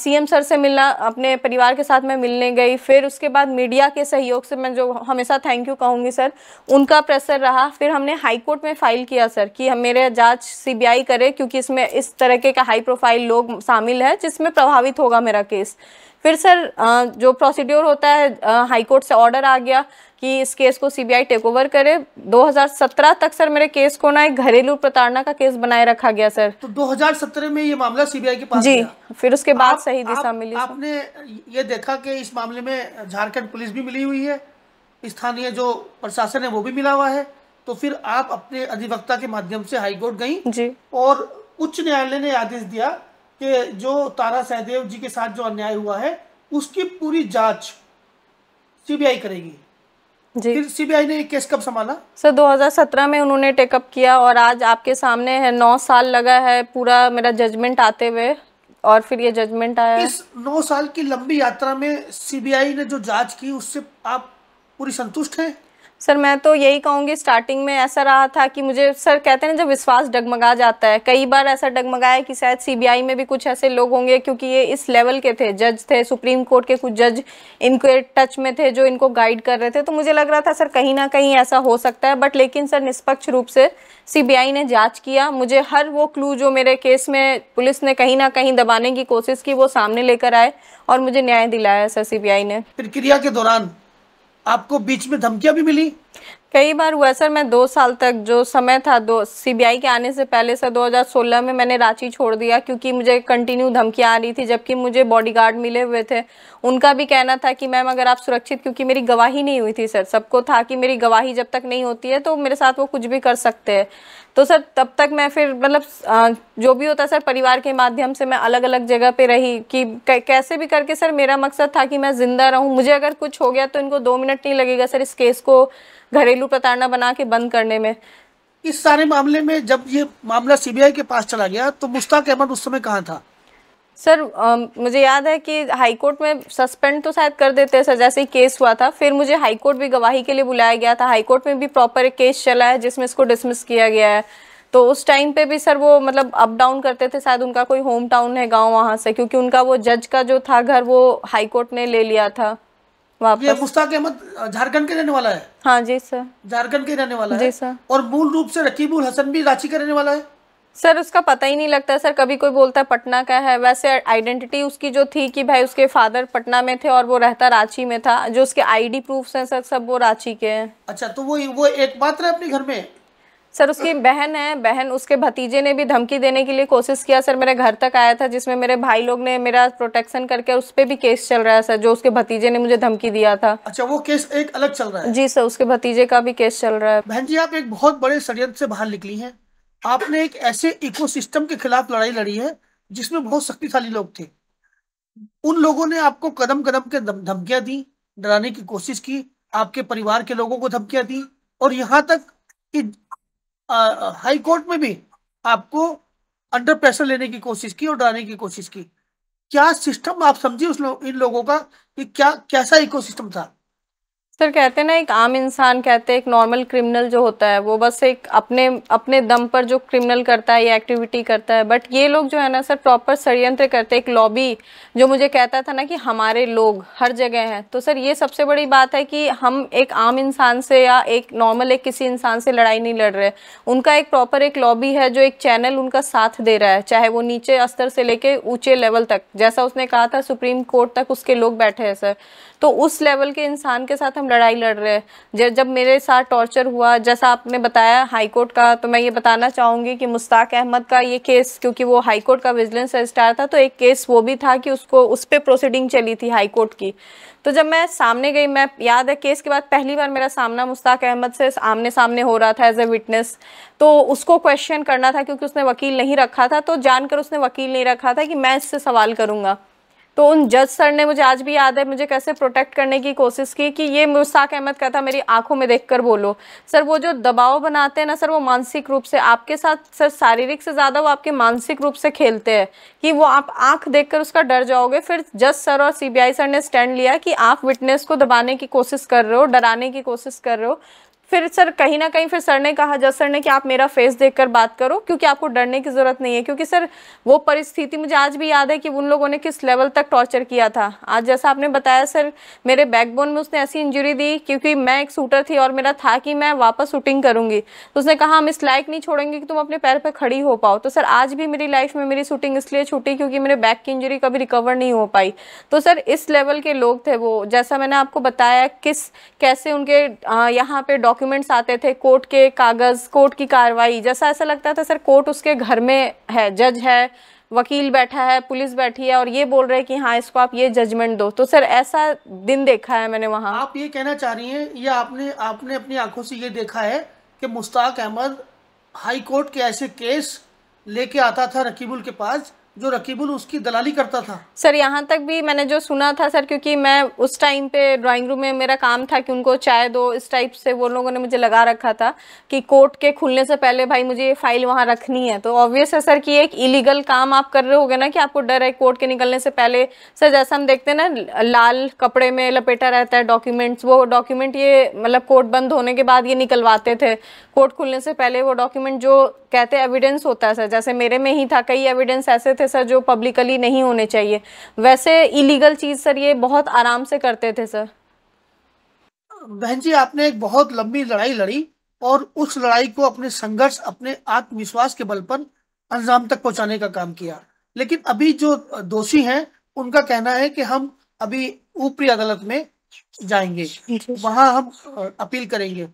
सीएम सर से मिलना अपने परिवार के साथ मैं मिलने गई फिर उसके बाद मीडिया के सहयोग से मैं जो हमेशा थैंक यू कहूँगी सर उनका प्रेशर रहा फिर हमने हाई कोर्ट में फ़ाइल किया सर कि हम मेरे जाँच सी करे क्योंकि इसमें इस तरह के का हाई प्रोफाइल लोग शामिल है जिसमें प्रभावित होगा मेरा केस फिर सर जो प्रोसीड्योर होता है हाई कोर्ट से ऑर्डर आ गया कि इस केस को सीबीआई टेक ओवर करे 2017 तक सर मेरे केस को ना एक घरेलू प्रताड़ना का केस बनाए रखा गया सर तो 2017 में ये मामला सीबीआई के पास जी गया। फिर उसके बाद सही दिशा आप, मिली आपने ये देखा कि इस मामले में झारखंड पुलिस भी मिली हुई है स्थानीय जो प्रशासन है वो भी मिला हुआ है तो फिर आप अपने अधिवक्ता के माध्यम से हाईकोर्ट गई जी और उच्च न्यायालय ने आदेश दिया कि जो तारा सहदेव जी के साथ जो अन्याय हुआ है उसकी पूरी जांच सीबीआई करेगी जी फिर सीबीआई ने केस कब संभाला सर 2017 में उन्होंने टेकअप किया और आज आपके सामने है नौ साल लगा है पूरा मेरा जजमेंट आते हुए और फिर ये जजमेंट आया इस नौ साल की लंबी यात्रा में सीबीआई ने जो जांच की उससे आप पूरी संतुष्ट हैं सर मैं तो यही कहूँगी स्टार्टिंग में ऐसा रहा था कि मुझे सर कहते हैं ना जब विश्वास डगमगा जाता है कई बार ऐसा डगमगाया कि शायद सीबीआई में भी कुछ ऐसे लोग होंगे क्योंकि ये इस लेवल के थे जज थे सुप्रीम कोर्ट के कुछ जज इनके टच में थे जो इनको गाइड कर रहे थे तो मुझे लग रहा था सर कहीं ना कहीं ऐसा हो सकता है बट लेकिन सर निष्पक्ष रूप से सीबीआई ने जाँच किया मुझे हर वो क्लू जो मेरे केस में पुलिस ने कहीं ना कहीं दबाने की कोशिश की वो सामने लेकर आए और मुझे न्याय दिलाया सर सी ने प्रक्रिया के दौरान आपको बीच में धमकियां भी मिली कई बार हुआ सर मैं दो साल तक जो समय था दो सीबीआई के आने से पहले सर 2016 में मैंने रांची छोड़ दिया क्योंकि मुझे कंटिन्यू धमकियां आ रही थी जबकि मुझे बॉडीगार्ड मिले हुए थे उनका भी कहना था कि मैम अगर आप सुरक्षित क्योंकि मेरी गवाही नहीं हुई थी सर सबको था कि मेरी गवाही जब तक नहीं होती है तो मेरे साथ वो कुछ भी कर सकते हैं तो सर तब तक मैं फिर मतलब जो भी होता सर परिवार के माध्यम से मैं अलग अलग जगह पे रही कि कैसे भी करके सर मेरा मकसद था कि मैं ज़िंदा रहूँ मुझे अगर कुछ हो गया तो इनको दो मिनट नहीं लगेगा सर इस केस को घरेलू प्रताड़ना बना के बंद करने में इस सारे मामले में जब ये मामला सीबीआई के पास चला गया तो मुश्ताक अहमद उस समय कहाँ था सर आ, मुझे याद है कि हाईकोर्ट में सस्पेंड तो शायद कर देते हैं सर जैसे ही केस हुआ था फिर मुझे हाईकोर्ट भी गवाही के लिए बुलाया गया था हाईकोर्ट में भी प्रॉपर एक केस चला है जिसमें इसको डिसमिस किया गया है तो उस टाइम पे भी सर वो मतलब अप डाउन करते थे शायद उनका कोई होम टाउन है गांव वहाँ से क्योंकि उनका वो जज का जो था घर वो हाईकोर्ट ने ले लिया था ये मुश्ताक अहमद झारखंड के रहने वाला है हाँ जी सर झारखंड के रहने वाला है जी सर और मूल रूप से रकीबुल हसन भी रांची का रहने वाला है सर उसका पता ही नहीं लगता सर कभी कोई बोलता है पटना का है वैसे आइडेंटिटी उसकी जो थी कि भाई उसके फादर पटना में थे और वो रहता रांची में था जो उसके आईडी प्रूफ्स हैं सर सब वो रांची के हैं अच्छा तो वो वो एकमात्र है अपने घर में सर उसकी बहन है बहन उसके भतीजे ने भी धमकी देने के लिए कोशिश किया सर मेरे घर तक आया था जिसमें मेरे भाई लोग ने मेरा प्रोटेक्शन करके उस पर भी केस चल रहा है सर जो उसके भतीजे ने मुझे धमकी दिया था अच्छा वो केस एक अलग चल रहा है जी सर उसके भतीजे का भी केस चल रहा है बहन जी आप एक बहुत बड़े षडयंत्र से बाहर निकली है आपने एक ऐसे इकोसिस्टम के खिलाफ लड़ाई लड़ी है जिसमें बहुत शक्तिशाली लोग थे उन लोगों ने आपको कदम कदम के धमकियां दी डराने की कोशिश की आपके परिवार के लोगों को धमकियां दी और यहाँ तक कि हाई कोर्ट में भी आपको अंडर प्रेशर लेने की कोशिश की और डराने की कोशिश की क्या सिस्टम आप समझिए उस लो, इन लोगों का कि क्या कैसा इकोसिस्टम था सर कहते हैं ना एक आम इंसान कहते हैं एक नॉर्मल क्रिमिनल जो होता है वो बस एक अपने अपने दम पर जो क्रिमिनल करता है या एक्टिविटी करता है बट ये लोग जो है ना सर प्रॉपर षडयंत्र करते एक लॉबी जो मुझे कहता था ना कि हमारे लोग हर जगह हैं तो सर ये सबसे बड़ी बात है कि हम एक आम इंसान से या एक नॉर्मल एक किसी इंसान से लड़ाई नहीं लड़ रहे उनका एक प्रॉपर एक लॉबी है जो एक चैनल उनका साथ दे रहा है चाहे वो नीचे स्तर से लेके ऊँचे लेवल तक जैसा उसने कहा था सुप्रीम कोर्ट तक उसके लोग बैठे हैं सर तो उस लेवल के इंसान के साथ हम लड़ाई लड़ रहे हैं जब मेरे साथ टॉर्चर हुआ जैसा आपने बताया हाई कोर्ट का तो मैं ये बताना चाहूँगी कि मुश्ताक अहमद का ये केस क्योंकि वो हाई कोर्ट का विजिलेंस रजिस्ट्रार था तो एक केस वो भी था कि उसको उस पर प्रोसीडिंग चली थी हाई कोर्ट की तो जब मैं सामने गई मैं याद है केस के बाद पहली बार मेरा सामना मुश्ताक अहमद से आमने सामने हो रहा था एज ए विटनेस तो उसको क्वेश्चन करना था क्योंकि उसने वकील नहीं रखा था तो जानकर उसने वकील नहीं रखा था कि मैं इससे सवाल करूँगा तो उन जज सर ने मुझे आज भी याद है मुझे कैसे प्रोटेक्ट करने की कोशिश की कि ये मुस्ताक अहमद का था मेरी आंखों में देखकर बोलो सर वो जो दबाव बनाते हैं ना सर वो मानसिक रूप से आपके साथ सर शारीरिक से ज़्यादा वो आपके मानसिक रूप से खेलते हैं कि वो आप आंख देखकर उसका डर जाओगे फिर जज सर और सी सर ने स्टैंड लिया कि आप विटनेस को दबाने की कोशिश कर रहे हो डराने की कोशिश कर रहे हो फिर सर कहीं ना कहीं फिर सर ने कहा जज सर ने कि आप मेरा फेस देखकर बात करो क्योंकि आपको डरने की ज़रूरत नहीं है क्योंकि सर वो परिस्थिति मुझे आज भी याद है कि उन लोगों ने किस लेवल तक टॉर्चर किया था आज जैसा आपने बताया सर मेरे बैकबोन में उसने ऐसी इंजरी दी क्योंकि मैं एक शूटर थी और मेरा था कि मैं वापस शूटिंग करूँगी तो उसने कहा हम इस लाइक नहीं छोड़ेंगे कि तुम अपने पैर पर खड़ी हो पाओ तो सर आज भी मेरी लाइफ में मेरी शूटिंग इसलिए छूटी क्योंकि मेरे बैक की इंजरी कभी रिकवर नहीं हो पाई तो सर इस लेवल के लोग थे वो जैसा मैंने आपको बताया किस कैसे उनके यहाँ पे डॉक्टर डॉक्यूमेंट्स आते थे कोर्ट के कागज़ कोर्ट की कार्रवाई जैसा ऐसा लगता था सर कोर्ट उसके घर में है जज है वकील बैठा है पुलिस बैठी है और ये बोल रहे हैं कि हाँ इसको आप ये जजमेंट दो तो सर ऐसा दिन देखा है मैंने वहाँ आप ये कहना चाह रही हैं ये आपने आपने अपनी आंखों से ये देखा है कि मुश्ताक अहमद हाई कोर्ट के ऐसे केस लेके आता था रकीबुल के पास जो रकीबुल उसकी दलाली करता था सर यहाँ तक भी मैंने जो सुना था सर क्योंकि मैं उस टाइम पे ड्राइंग रूम में मेरा काम था कि उनको चाय दो इस टाइप से वो लोगों ने मुझे लगा रखा था कि कोर्ट के खुलने से पहले भाई मुझे ये फाइल वहाँ रखनी है तो ऑब्वियस है सर कि एक इलीगल काम आप कर रहे हो ना कि आपको डर है कोर्ट के निकलने से पहले सर जैसा हम देखते हैं ना लाल कपड़े में लपेटा रहता है डॉक्यूमेंट्स वो डॉक्यूमेंट ये मतलब कोर्ट बंद होने के बाद ये निकलवाते थे कोर्ट खुलने से पहले वो डॉक्यूमेंट जो कहते हैं एविडेंस होता है सर जैसे मेरे में ही था कई एविडेंस ऐसे थे थे सर जो पब्लिकली नहीं होने चाहिए वैसे इलीगल चीज़ सर ये बहुत आराम से करते थे सर बहन जी आपने एक बहुत लंबी लड़ाई लड़ी और उस लड़ाई को अपने संघर्ष अपने आत्मविश्वास के बल पर अंजाम तक पहुंचाने का काम किया लेकिन अभी जो दोषी हैं उनका कहना है कि हम अभी ऊपरी अदालत में जाएंगे वहां हम अपील करेंगे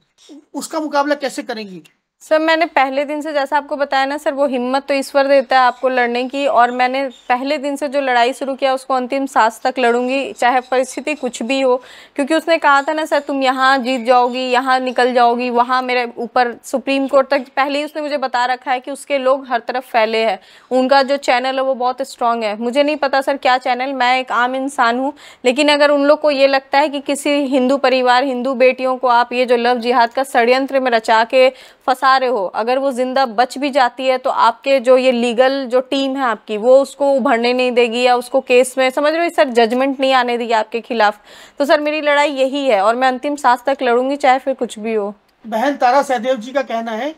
उसका मुकाबला कैसे करेंगे सर मैंने पहले दिन से जैसा आपको बताया ना सर वो हिम्मत तो ईश्वर देता है आपको लड़ने की और मैंने पहले दिन से जो लड़ाई शुरू किया उसको अंतिम सांस तक लड़ूंगी चाहे परिस्थिति कुछ भी हो क्योंकि उसने कहा था ना सर तुम यहाँ जीत जाओगी यहाँ निकल जाओगी वहाँ मेरे ऊपर सुप्रीम कोर्ट तक पहले ही उसने मुझे बता रखा है कि उसके लोग हर तरफ फैले हैं उनका जो चैनल है वो बहुत स्ट्रांग है मुझे नहीं पता सर क्या चैनल मैं एक आम इंसान हूँ लेकिन अगर उन लोग को ये लगता है कि किसी हिंदू परिवार हिंदू बेटियों को आप ये जो लव जिहाद का षडयंत्र में रचा के फंसा रहे हो अगर वो ज़िंदा बच भी जाती है तो आपके जो ये लीगल जो टीम है आपकी वो उसको उभरने नहीं देगी या उसको केस में समझ रहे हो सर जजमेंट नहीं आने देगी आपके खिलाफ तो सर मेरी लड़ाई यही है और मैं अंतिम सांस तक लड़ूंगी चाहे फिर कुछ भी हो बहन तारा सहदेव जी का कहना है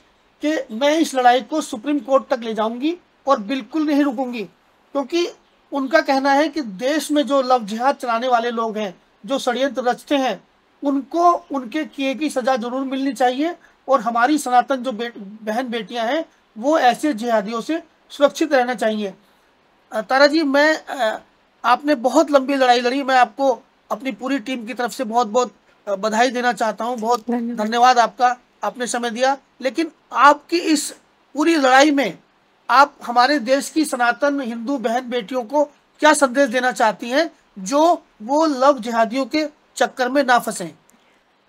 कि मैं इस लड़ाई को सुप्रीम कोर्ट तक ले जाऊंगी और बिल्कुल नहीं रुकूंगी क्योंकि उनका कहना है कि देश में जो लव जिहाद चलाने वाले लोग हैं जो षडयंत्र रचते हैं उनको उनके किए की सजा जरूर मिलनी चाहिए और हमारी सनातन जो बे, बहन बेटियां हैं वो ऐसे जिहादियों से सुरक्षित रहना चाहिए तारा जी मैं आपने बहुत लंबी लड़ाई लड़ी मैं आपको अपनी पूरी टीम की तरफ से बहुत बहुत बधाई देना चाहता हूँ बहुत धन्यवाद आपका आपने समय दिया लेकिन आपकी इस पूरी लड़ाई में आप हमारे देश की सनातन हिंदू बहन बेटियों को क्या संदेश देना चाहती हैं जो वो लव जिहादियों के चक्कर में ना फंसें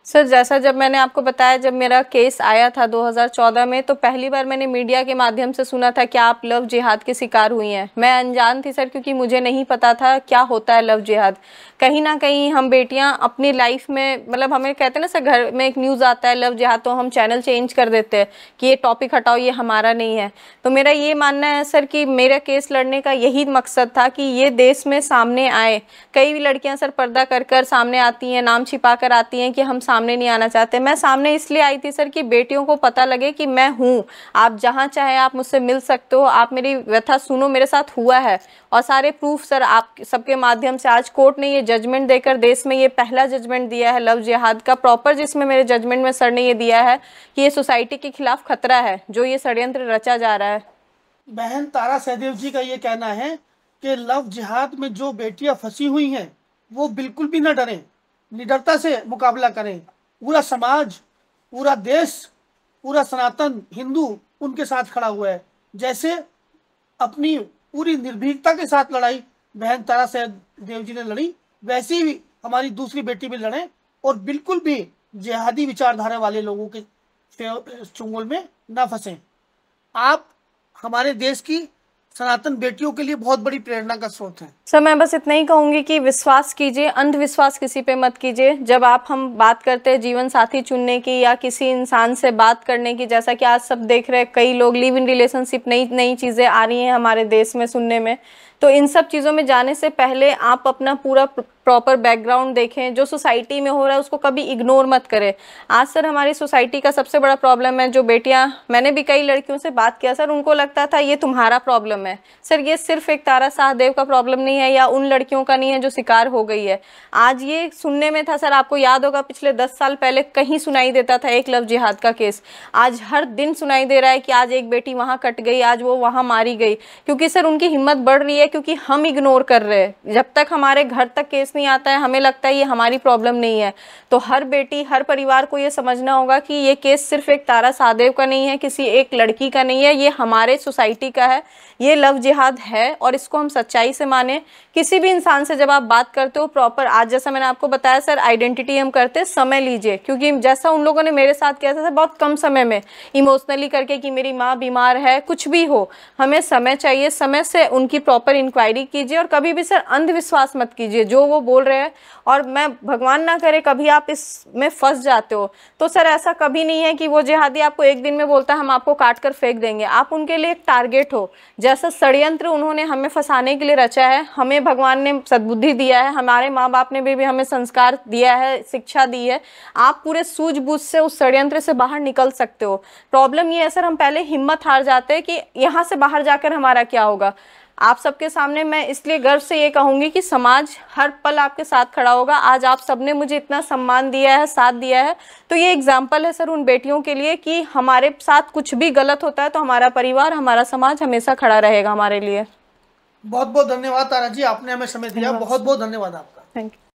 सर जैसा जब मैंने आपको बताया जब मेरा केस आया था 2014 में तो पहली बार मैंने मीडिया के माध्यम से सुना था कि आप लव जिहाद के शिकार हुई हैं मैं अनजान थी सर क्योंकि मुझे नहीं पता था क्या होता है लव जिहाद कहीं ना कहीं हम बेटियां अपनी लाइफ में मतलब हमें कहते हैं ना सर घर में एक न्यूज़ आता है लव जिहाद तो हम चैनल चेंज कर देते हैं कि ये टॉपिक हटाओ ये हमारा नहीं है तो मेरा ये मानना है सर कि मेरा केस लड़ने का यही मकसद था कि ये देश में सामने आए कई लड़कियाँ सर पर्दा कर कर सामने आती हैं नाम छिपा कर आती हैं कि हम सामने नहीं आना चाहते मैं सामने इसलिए आई थी सर कि बेटियों को पता लगे कि मैं हूँ आप जहाँ चाहे आप मुझसे मिल सकते हो आप मेरी व्यथा सुनो मेरे साथ हुआ है और सारे प्रूफ सर आप सबके माध्यम से आज कोर्ट ने ये जजमेंट देकर देश में ये पहला जजमेंट दिया है लव जिहाद का प्रॉपर जिसमें मेरे जजमेंट में सर ने ये दिया है कि ये सोसाइटी के खिलाफ खतरा है जो ये षडयंत्र रचा जा रहा है बहन तारा सहदेव जी का ये कहना है कि लव जिहाद में जो बेटियां फंसी हुई हैं वो बिल्कुल भी ना डरें निडरता से मुकाबला करें पूरा समाज पूरा देश पूरा सनातन हिंदू उनके साथ खड़ा हुआ है जैसे अपनी पूरी निर्भीकता के साथ लड़ाई बहन तारा सैद देव जी ने लड़ी वैसी ही हमारी दूसरी बेटी भी लड़े और बिल्कुल भी जिहादी विचारधारा वाले लोगों के चुंगल में ना फंसे आप हमारे देश की सनातन बेटियों के लिए बहुत बड़ी प्रेरणा का स्रोत है सर मैं बस इतना ही कहूंगी कि विश्वास कीजिए अंधविश्वास किसी पे मत कीजिए जब आप हम बात करते हैं जीवन साथी चुनने की या किसी इंसान से बात करने की जैसा कि आज सब देख रहे हैं कई लोग लिव इन रिलेशनशिप नई नई चीज़ें आ रही हैं हमारे देश में सुनने में तो इन सब चीज़ों में जाने से पहले आप अपना पूरा प्रॉपर बैकग्राउंड देखें जो सोसाइटी में हो रहा है उसको कभी इग्नोर मत करें आज सर हमारी सोसाइटी का सबसे बड़ा प्रॉब्लम है जो बेटियां मैंने भी कई लड़कियों से बात किया सर उनको लगता था ये तुम्हारा प्रॉब्लम है सर ये सिर्फ एक तारा साहदेव का प्रॉब्लम नहीं है या उन लड़कियों का नहीं है जो शिकार हो गई है आज ये सुनने में था सर आपको याद होगा पिछले दस साल पहले कहीं सुनाई देता था एक लव जिहाद का केस आज हर दिन सुनाई दे रहा है कि आज एक बेटी वहाँ कट गई आज वो वहाँ मारी गई क्योंकि सर उनकी हिम्मत बढ़ रही है है क्योंकि हम इग्नोर कर रहे हैं जब तक हमारे घर तक केस नहीं आता है हमें लगता है ये हमारी प्रॉब्लम नहीं है तो हर बेटी हर परिवार को ये समझना होगा कि ये केस सिर्फ एक तारा सादेव का नहीं है किसी एक लड़की का नहीं है ये हमारे सोसाइटी का है ये लव जिहाद है और इसको हम सच्चाई से माने किसी भी इंसान से जब आप बात करते हो प्रॉपर आज जैसा मैंने आपको बताया सर आइडेंटिटी हम करते समय लीजिए क्योंकि जैसा उन लोगों ने मेरे साथ किया था बहुत कम समय में इमोशनली करके कि मेरी माँ बीमार है कुछ भी हो हमें समय चाहिए समय से उनकी प्रॉपर इंक्वायरी कीजिए और कभी भी सर अंधविश्वास मत कीजिए जो वो बोल रहे हैं और मैं भगवान ना करे कभी आप इस में फंस जाते हो तो सर ऐसा कभी नहीं है कि वो जिहादी आपको एक दिन में बोलता है हम आपको काट कर फेंक देंगे आप उनके लिए एक टारगेट हो जैसा षडयंत्र उन्होंने हमें फंसाने के लिए रचा है हमें भगवान ने सद्बुद्धि दिया है हमारे माँ बाप ने भी, भी हमें संस्कार दिया है शिक्षा दी है आप पूरे सूझबूझ से उस षडयंत्र से बाहर निकल सकते हो प्रॉब्लम ये है सर हम पहले हिम्मत हार जाते हैं कि यहाँ से बाहर जाकर हमारा क्या होगा आप सबके सामने मैं इसलिए गर्व से ये कहूँगी कि समाज हर पल आपके साथ खड़ा होगा आज आप सबने मुझे इतना सम्मान दिया है साथ दिया है तो ये एग्जाम्पल है सर उन बेटियों के लिए कि हमारे साथ कुछ भी गलत होता है तो हमारा परिवार हमारा समाज हमेशा खड़ा रहेगा हमारे लिए बहुत बहुत धन्यवाद तारा जी आपने हमें समय दिया बहुत बहुत धन्यवाद आपका थैंक यू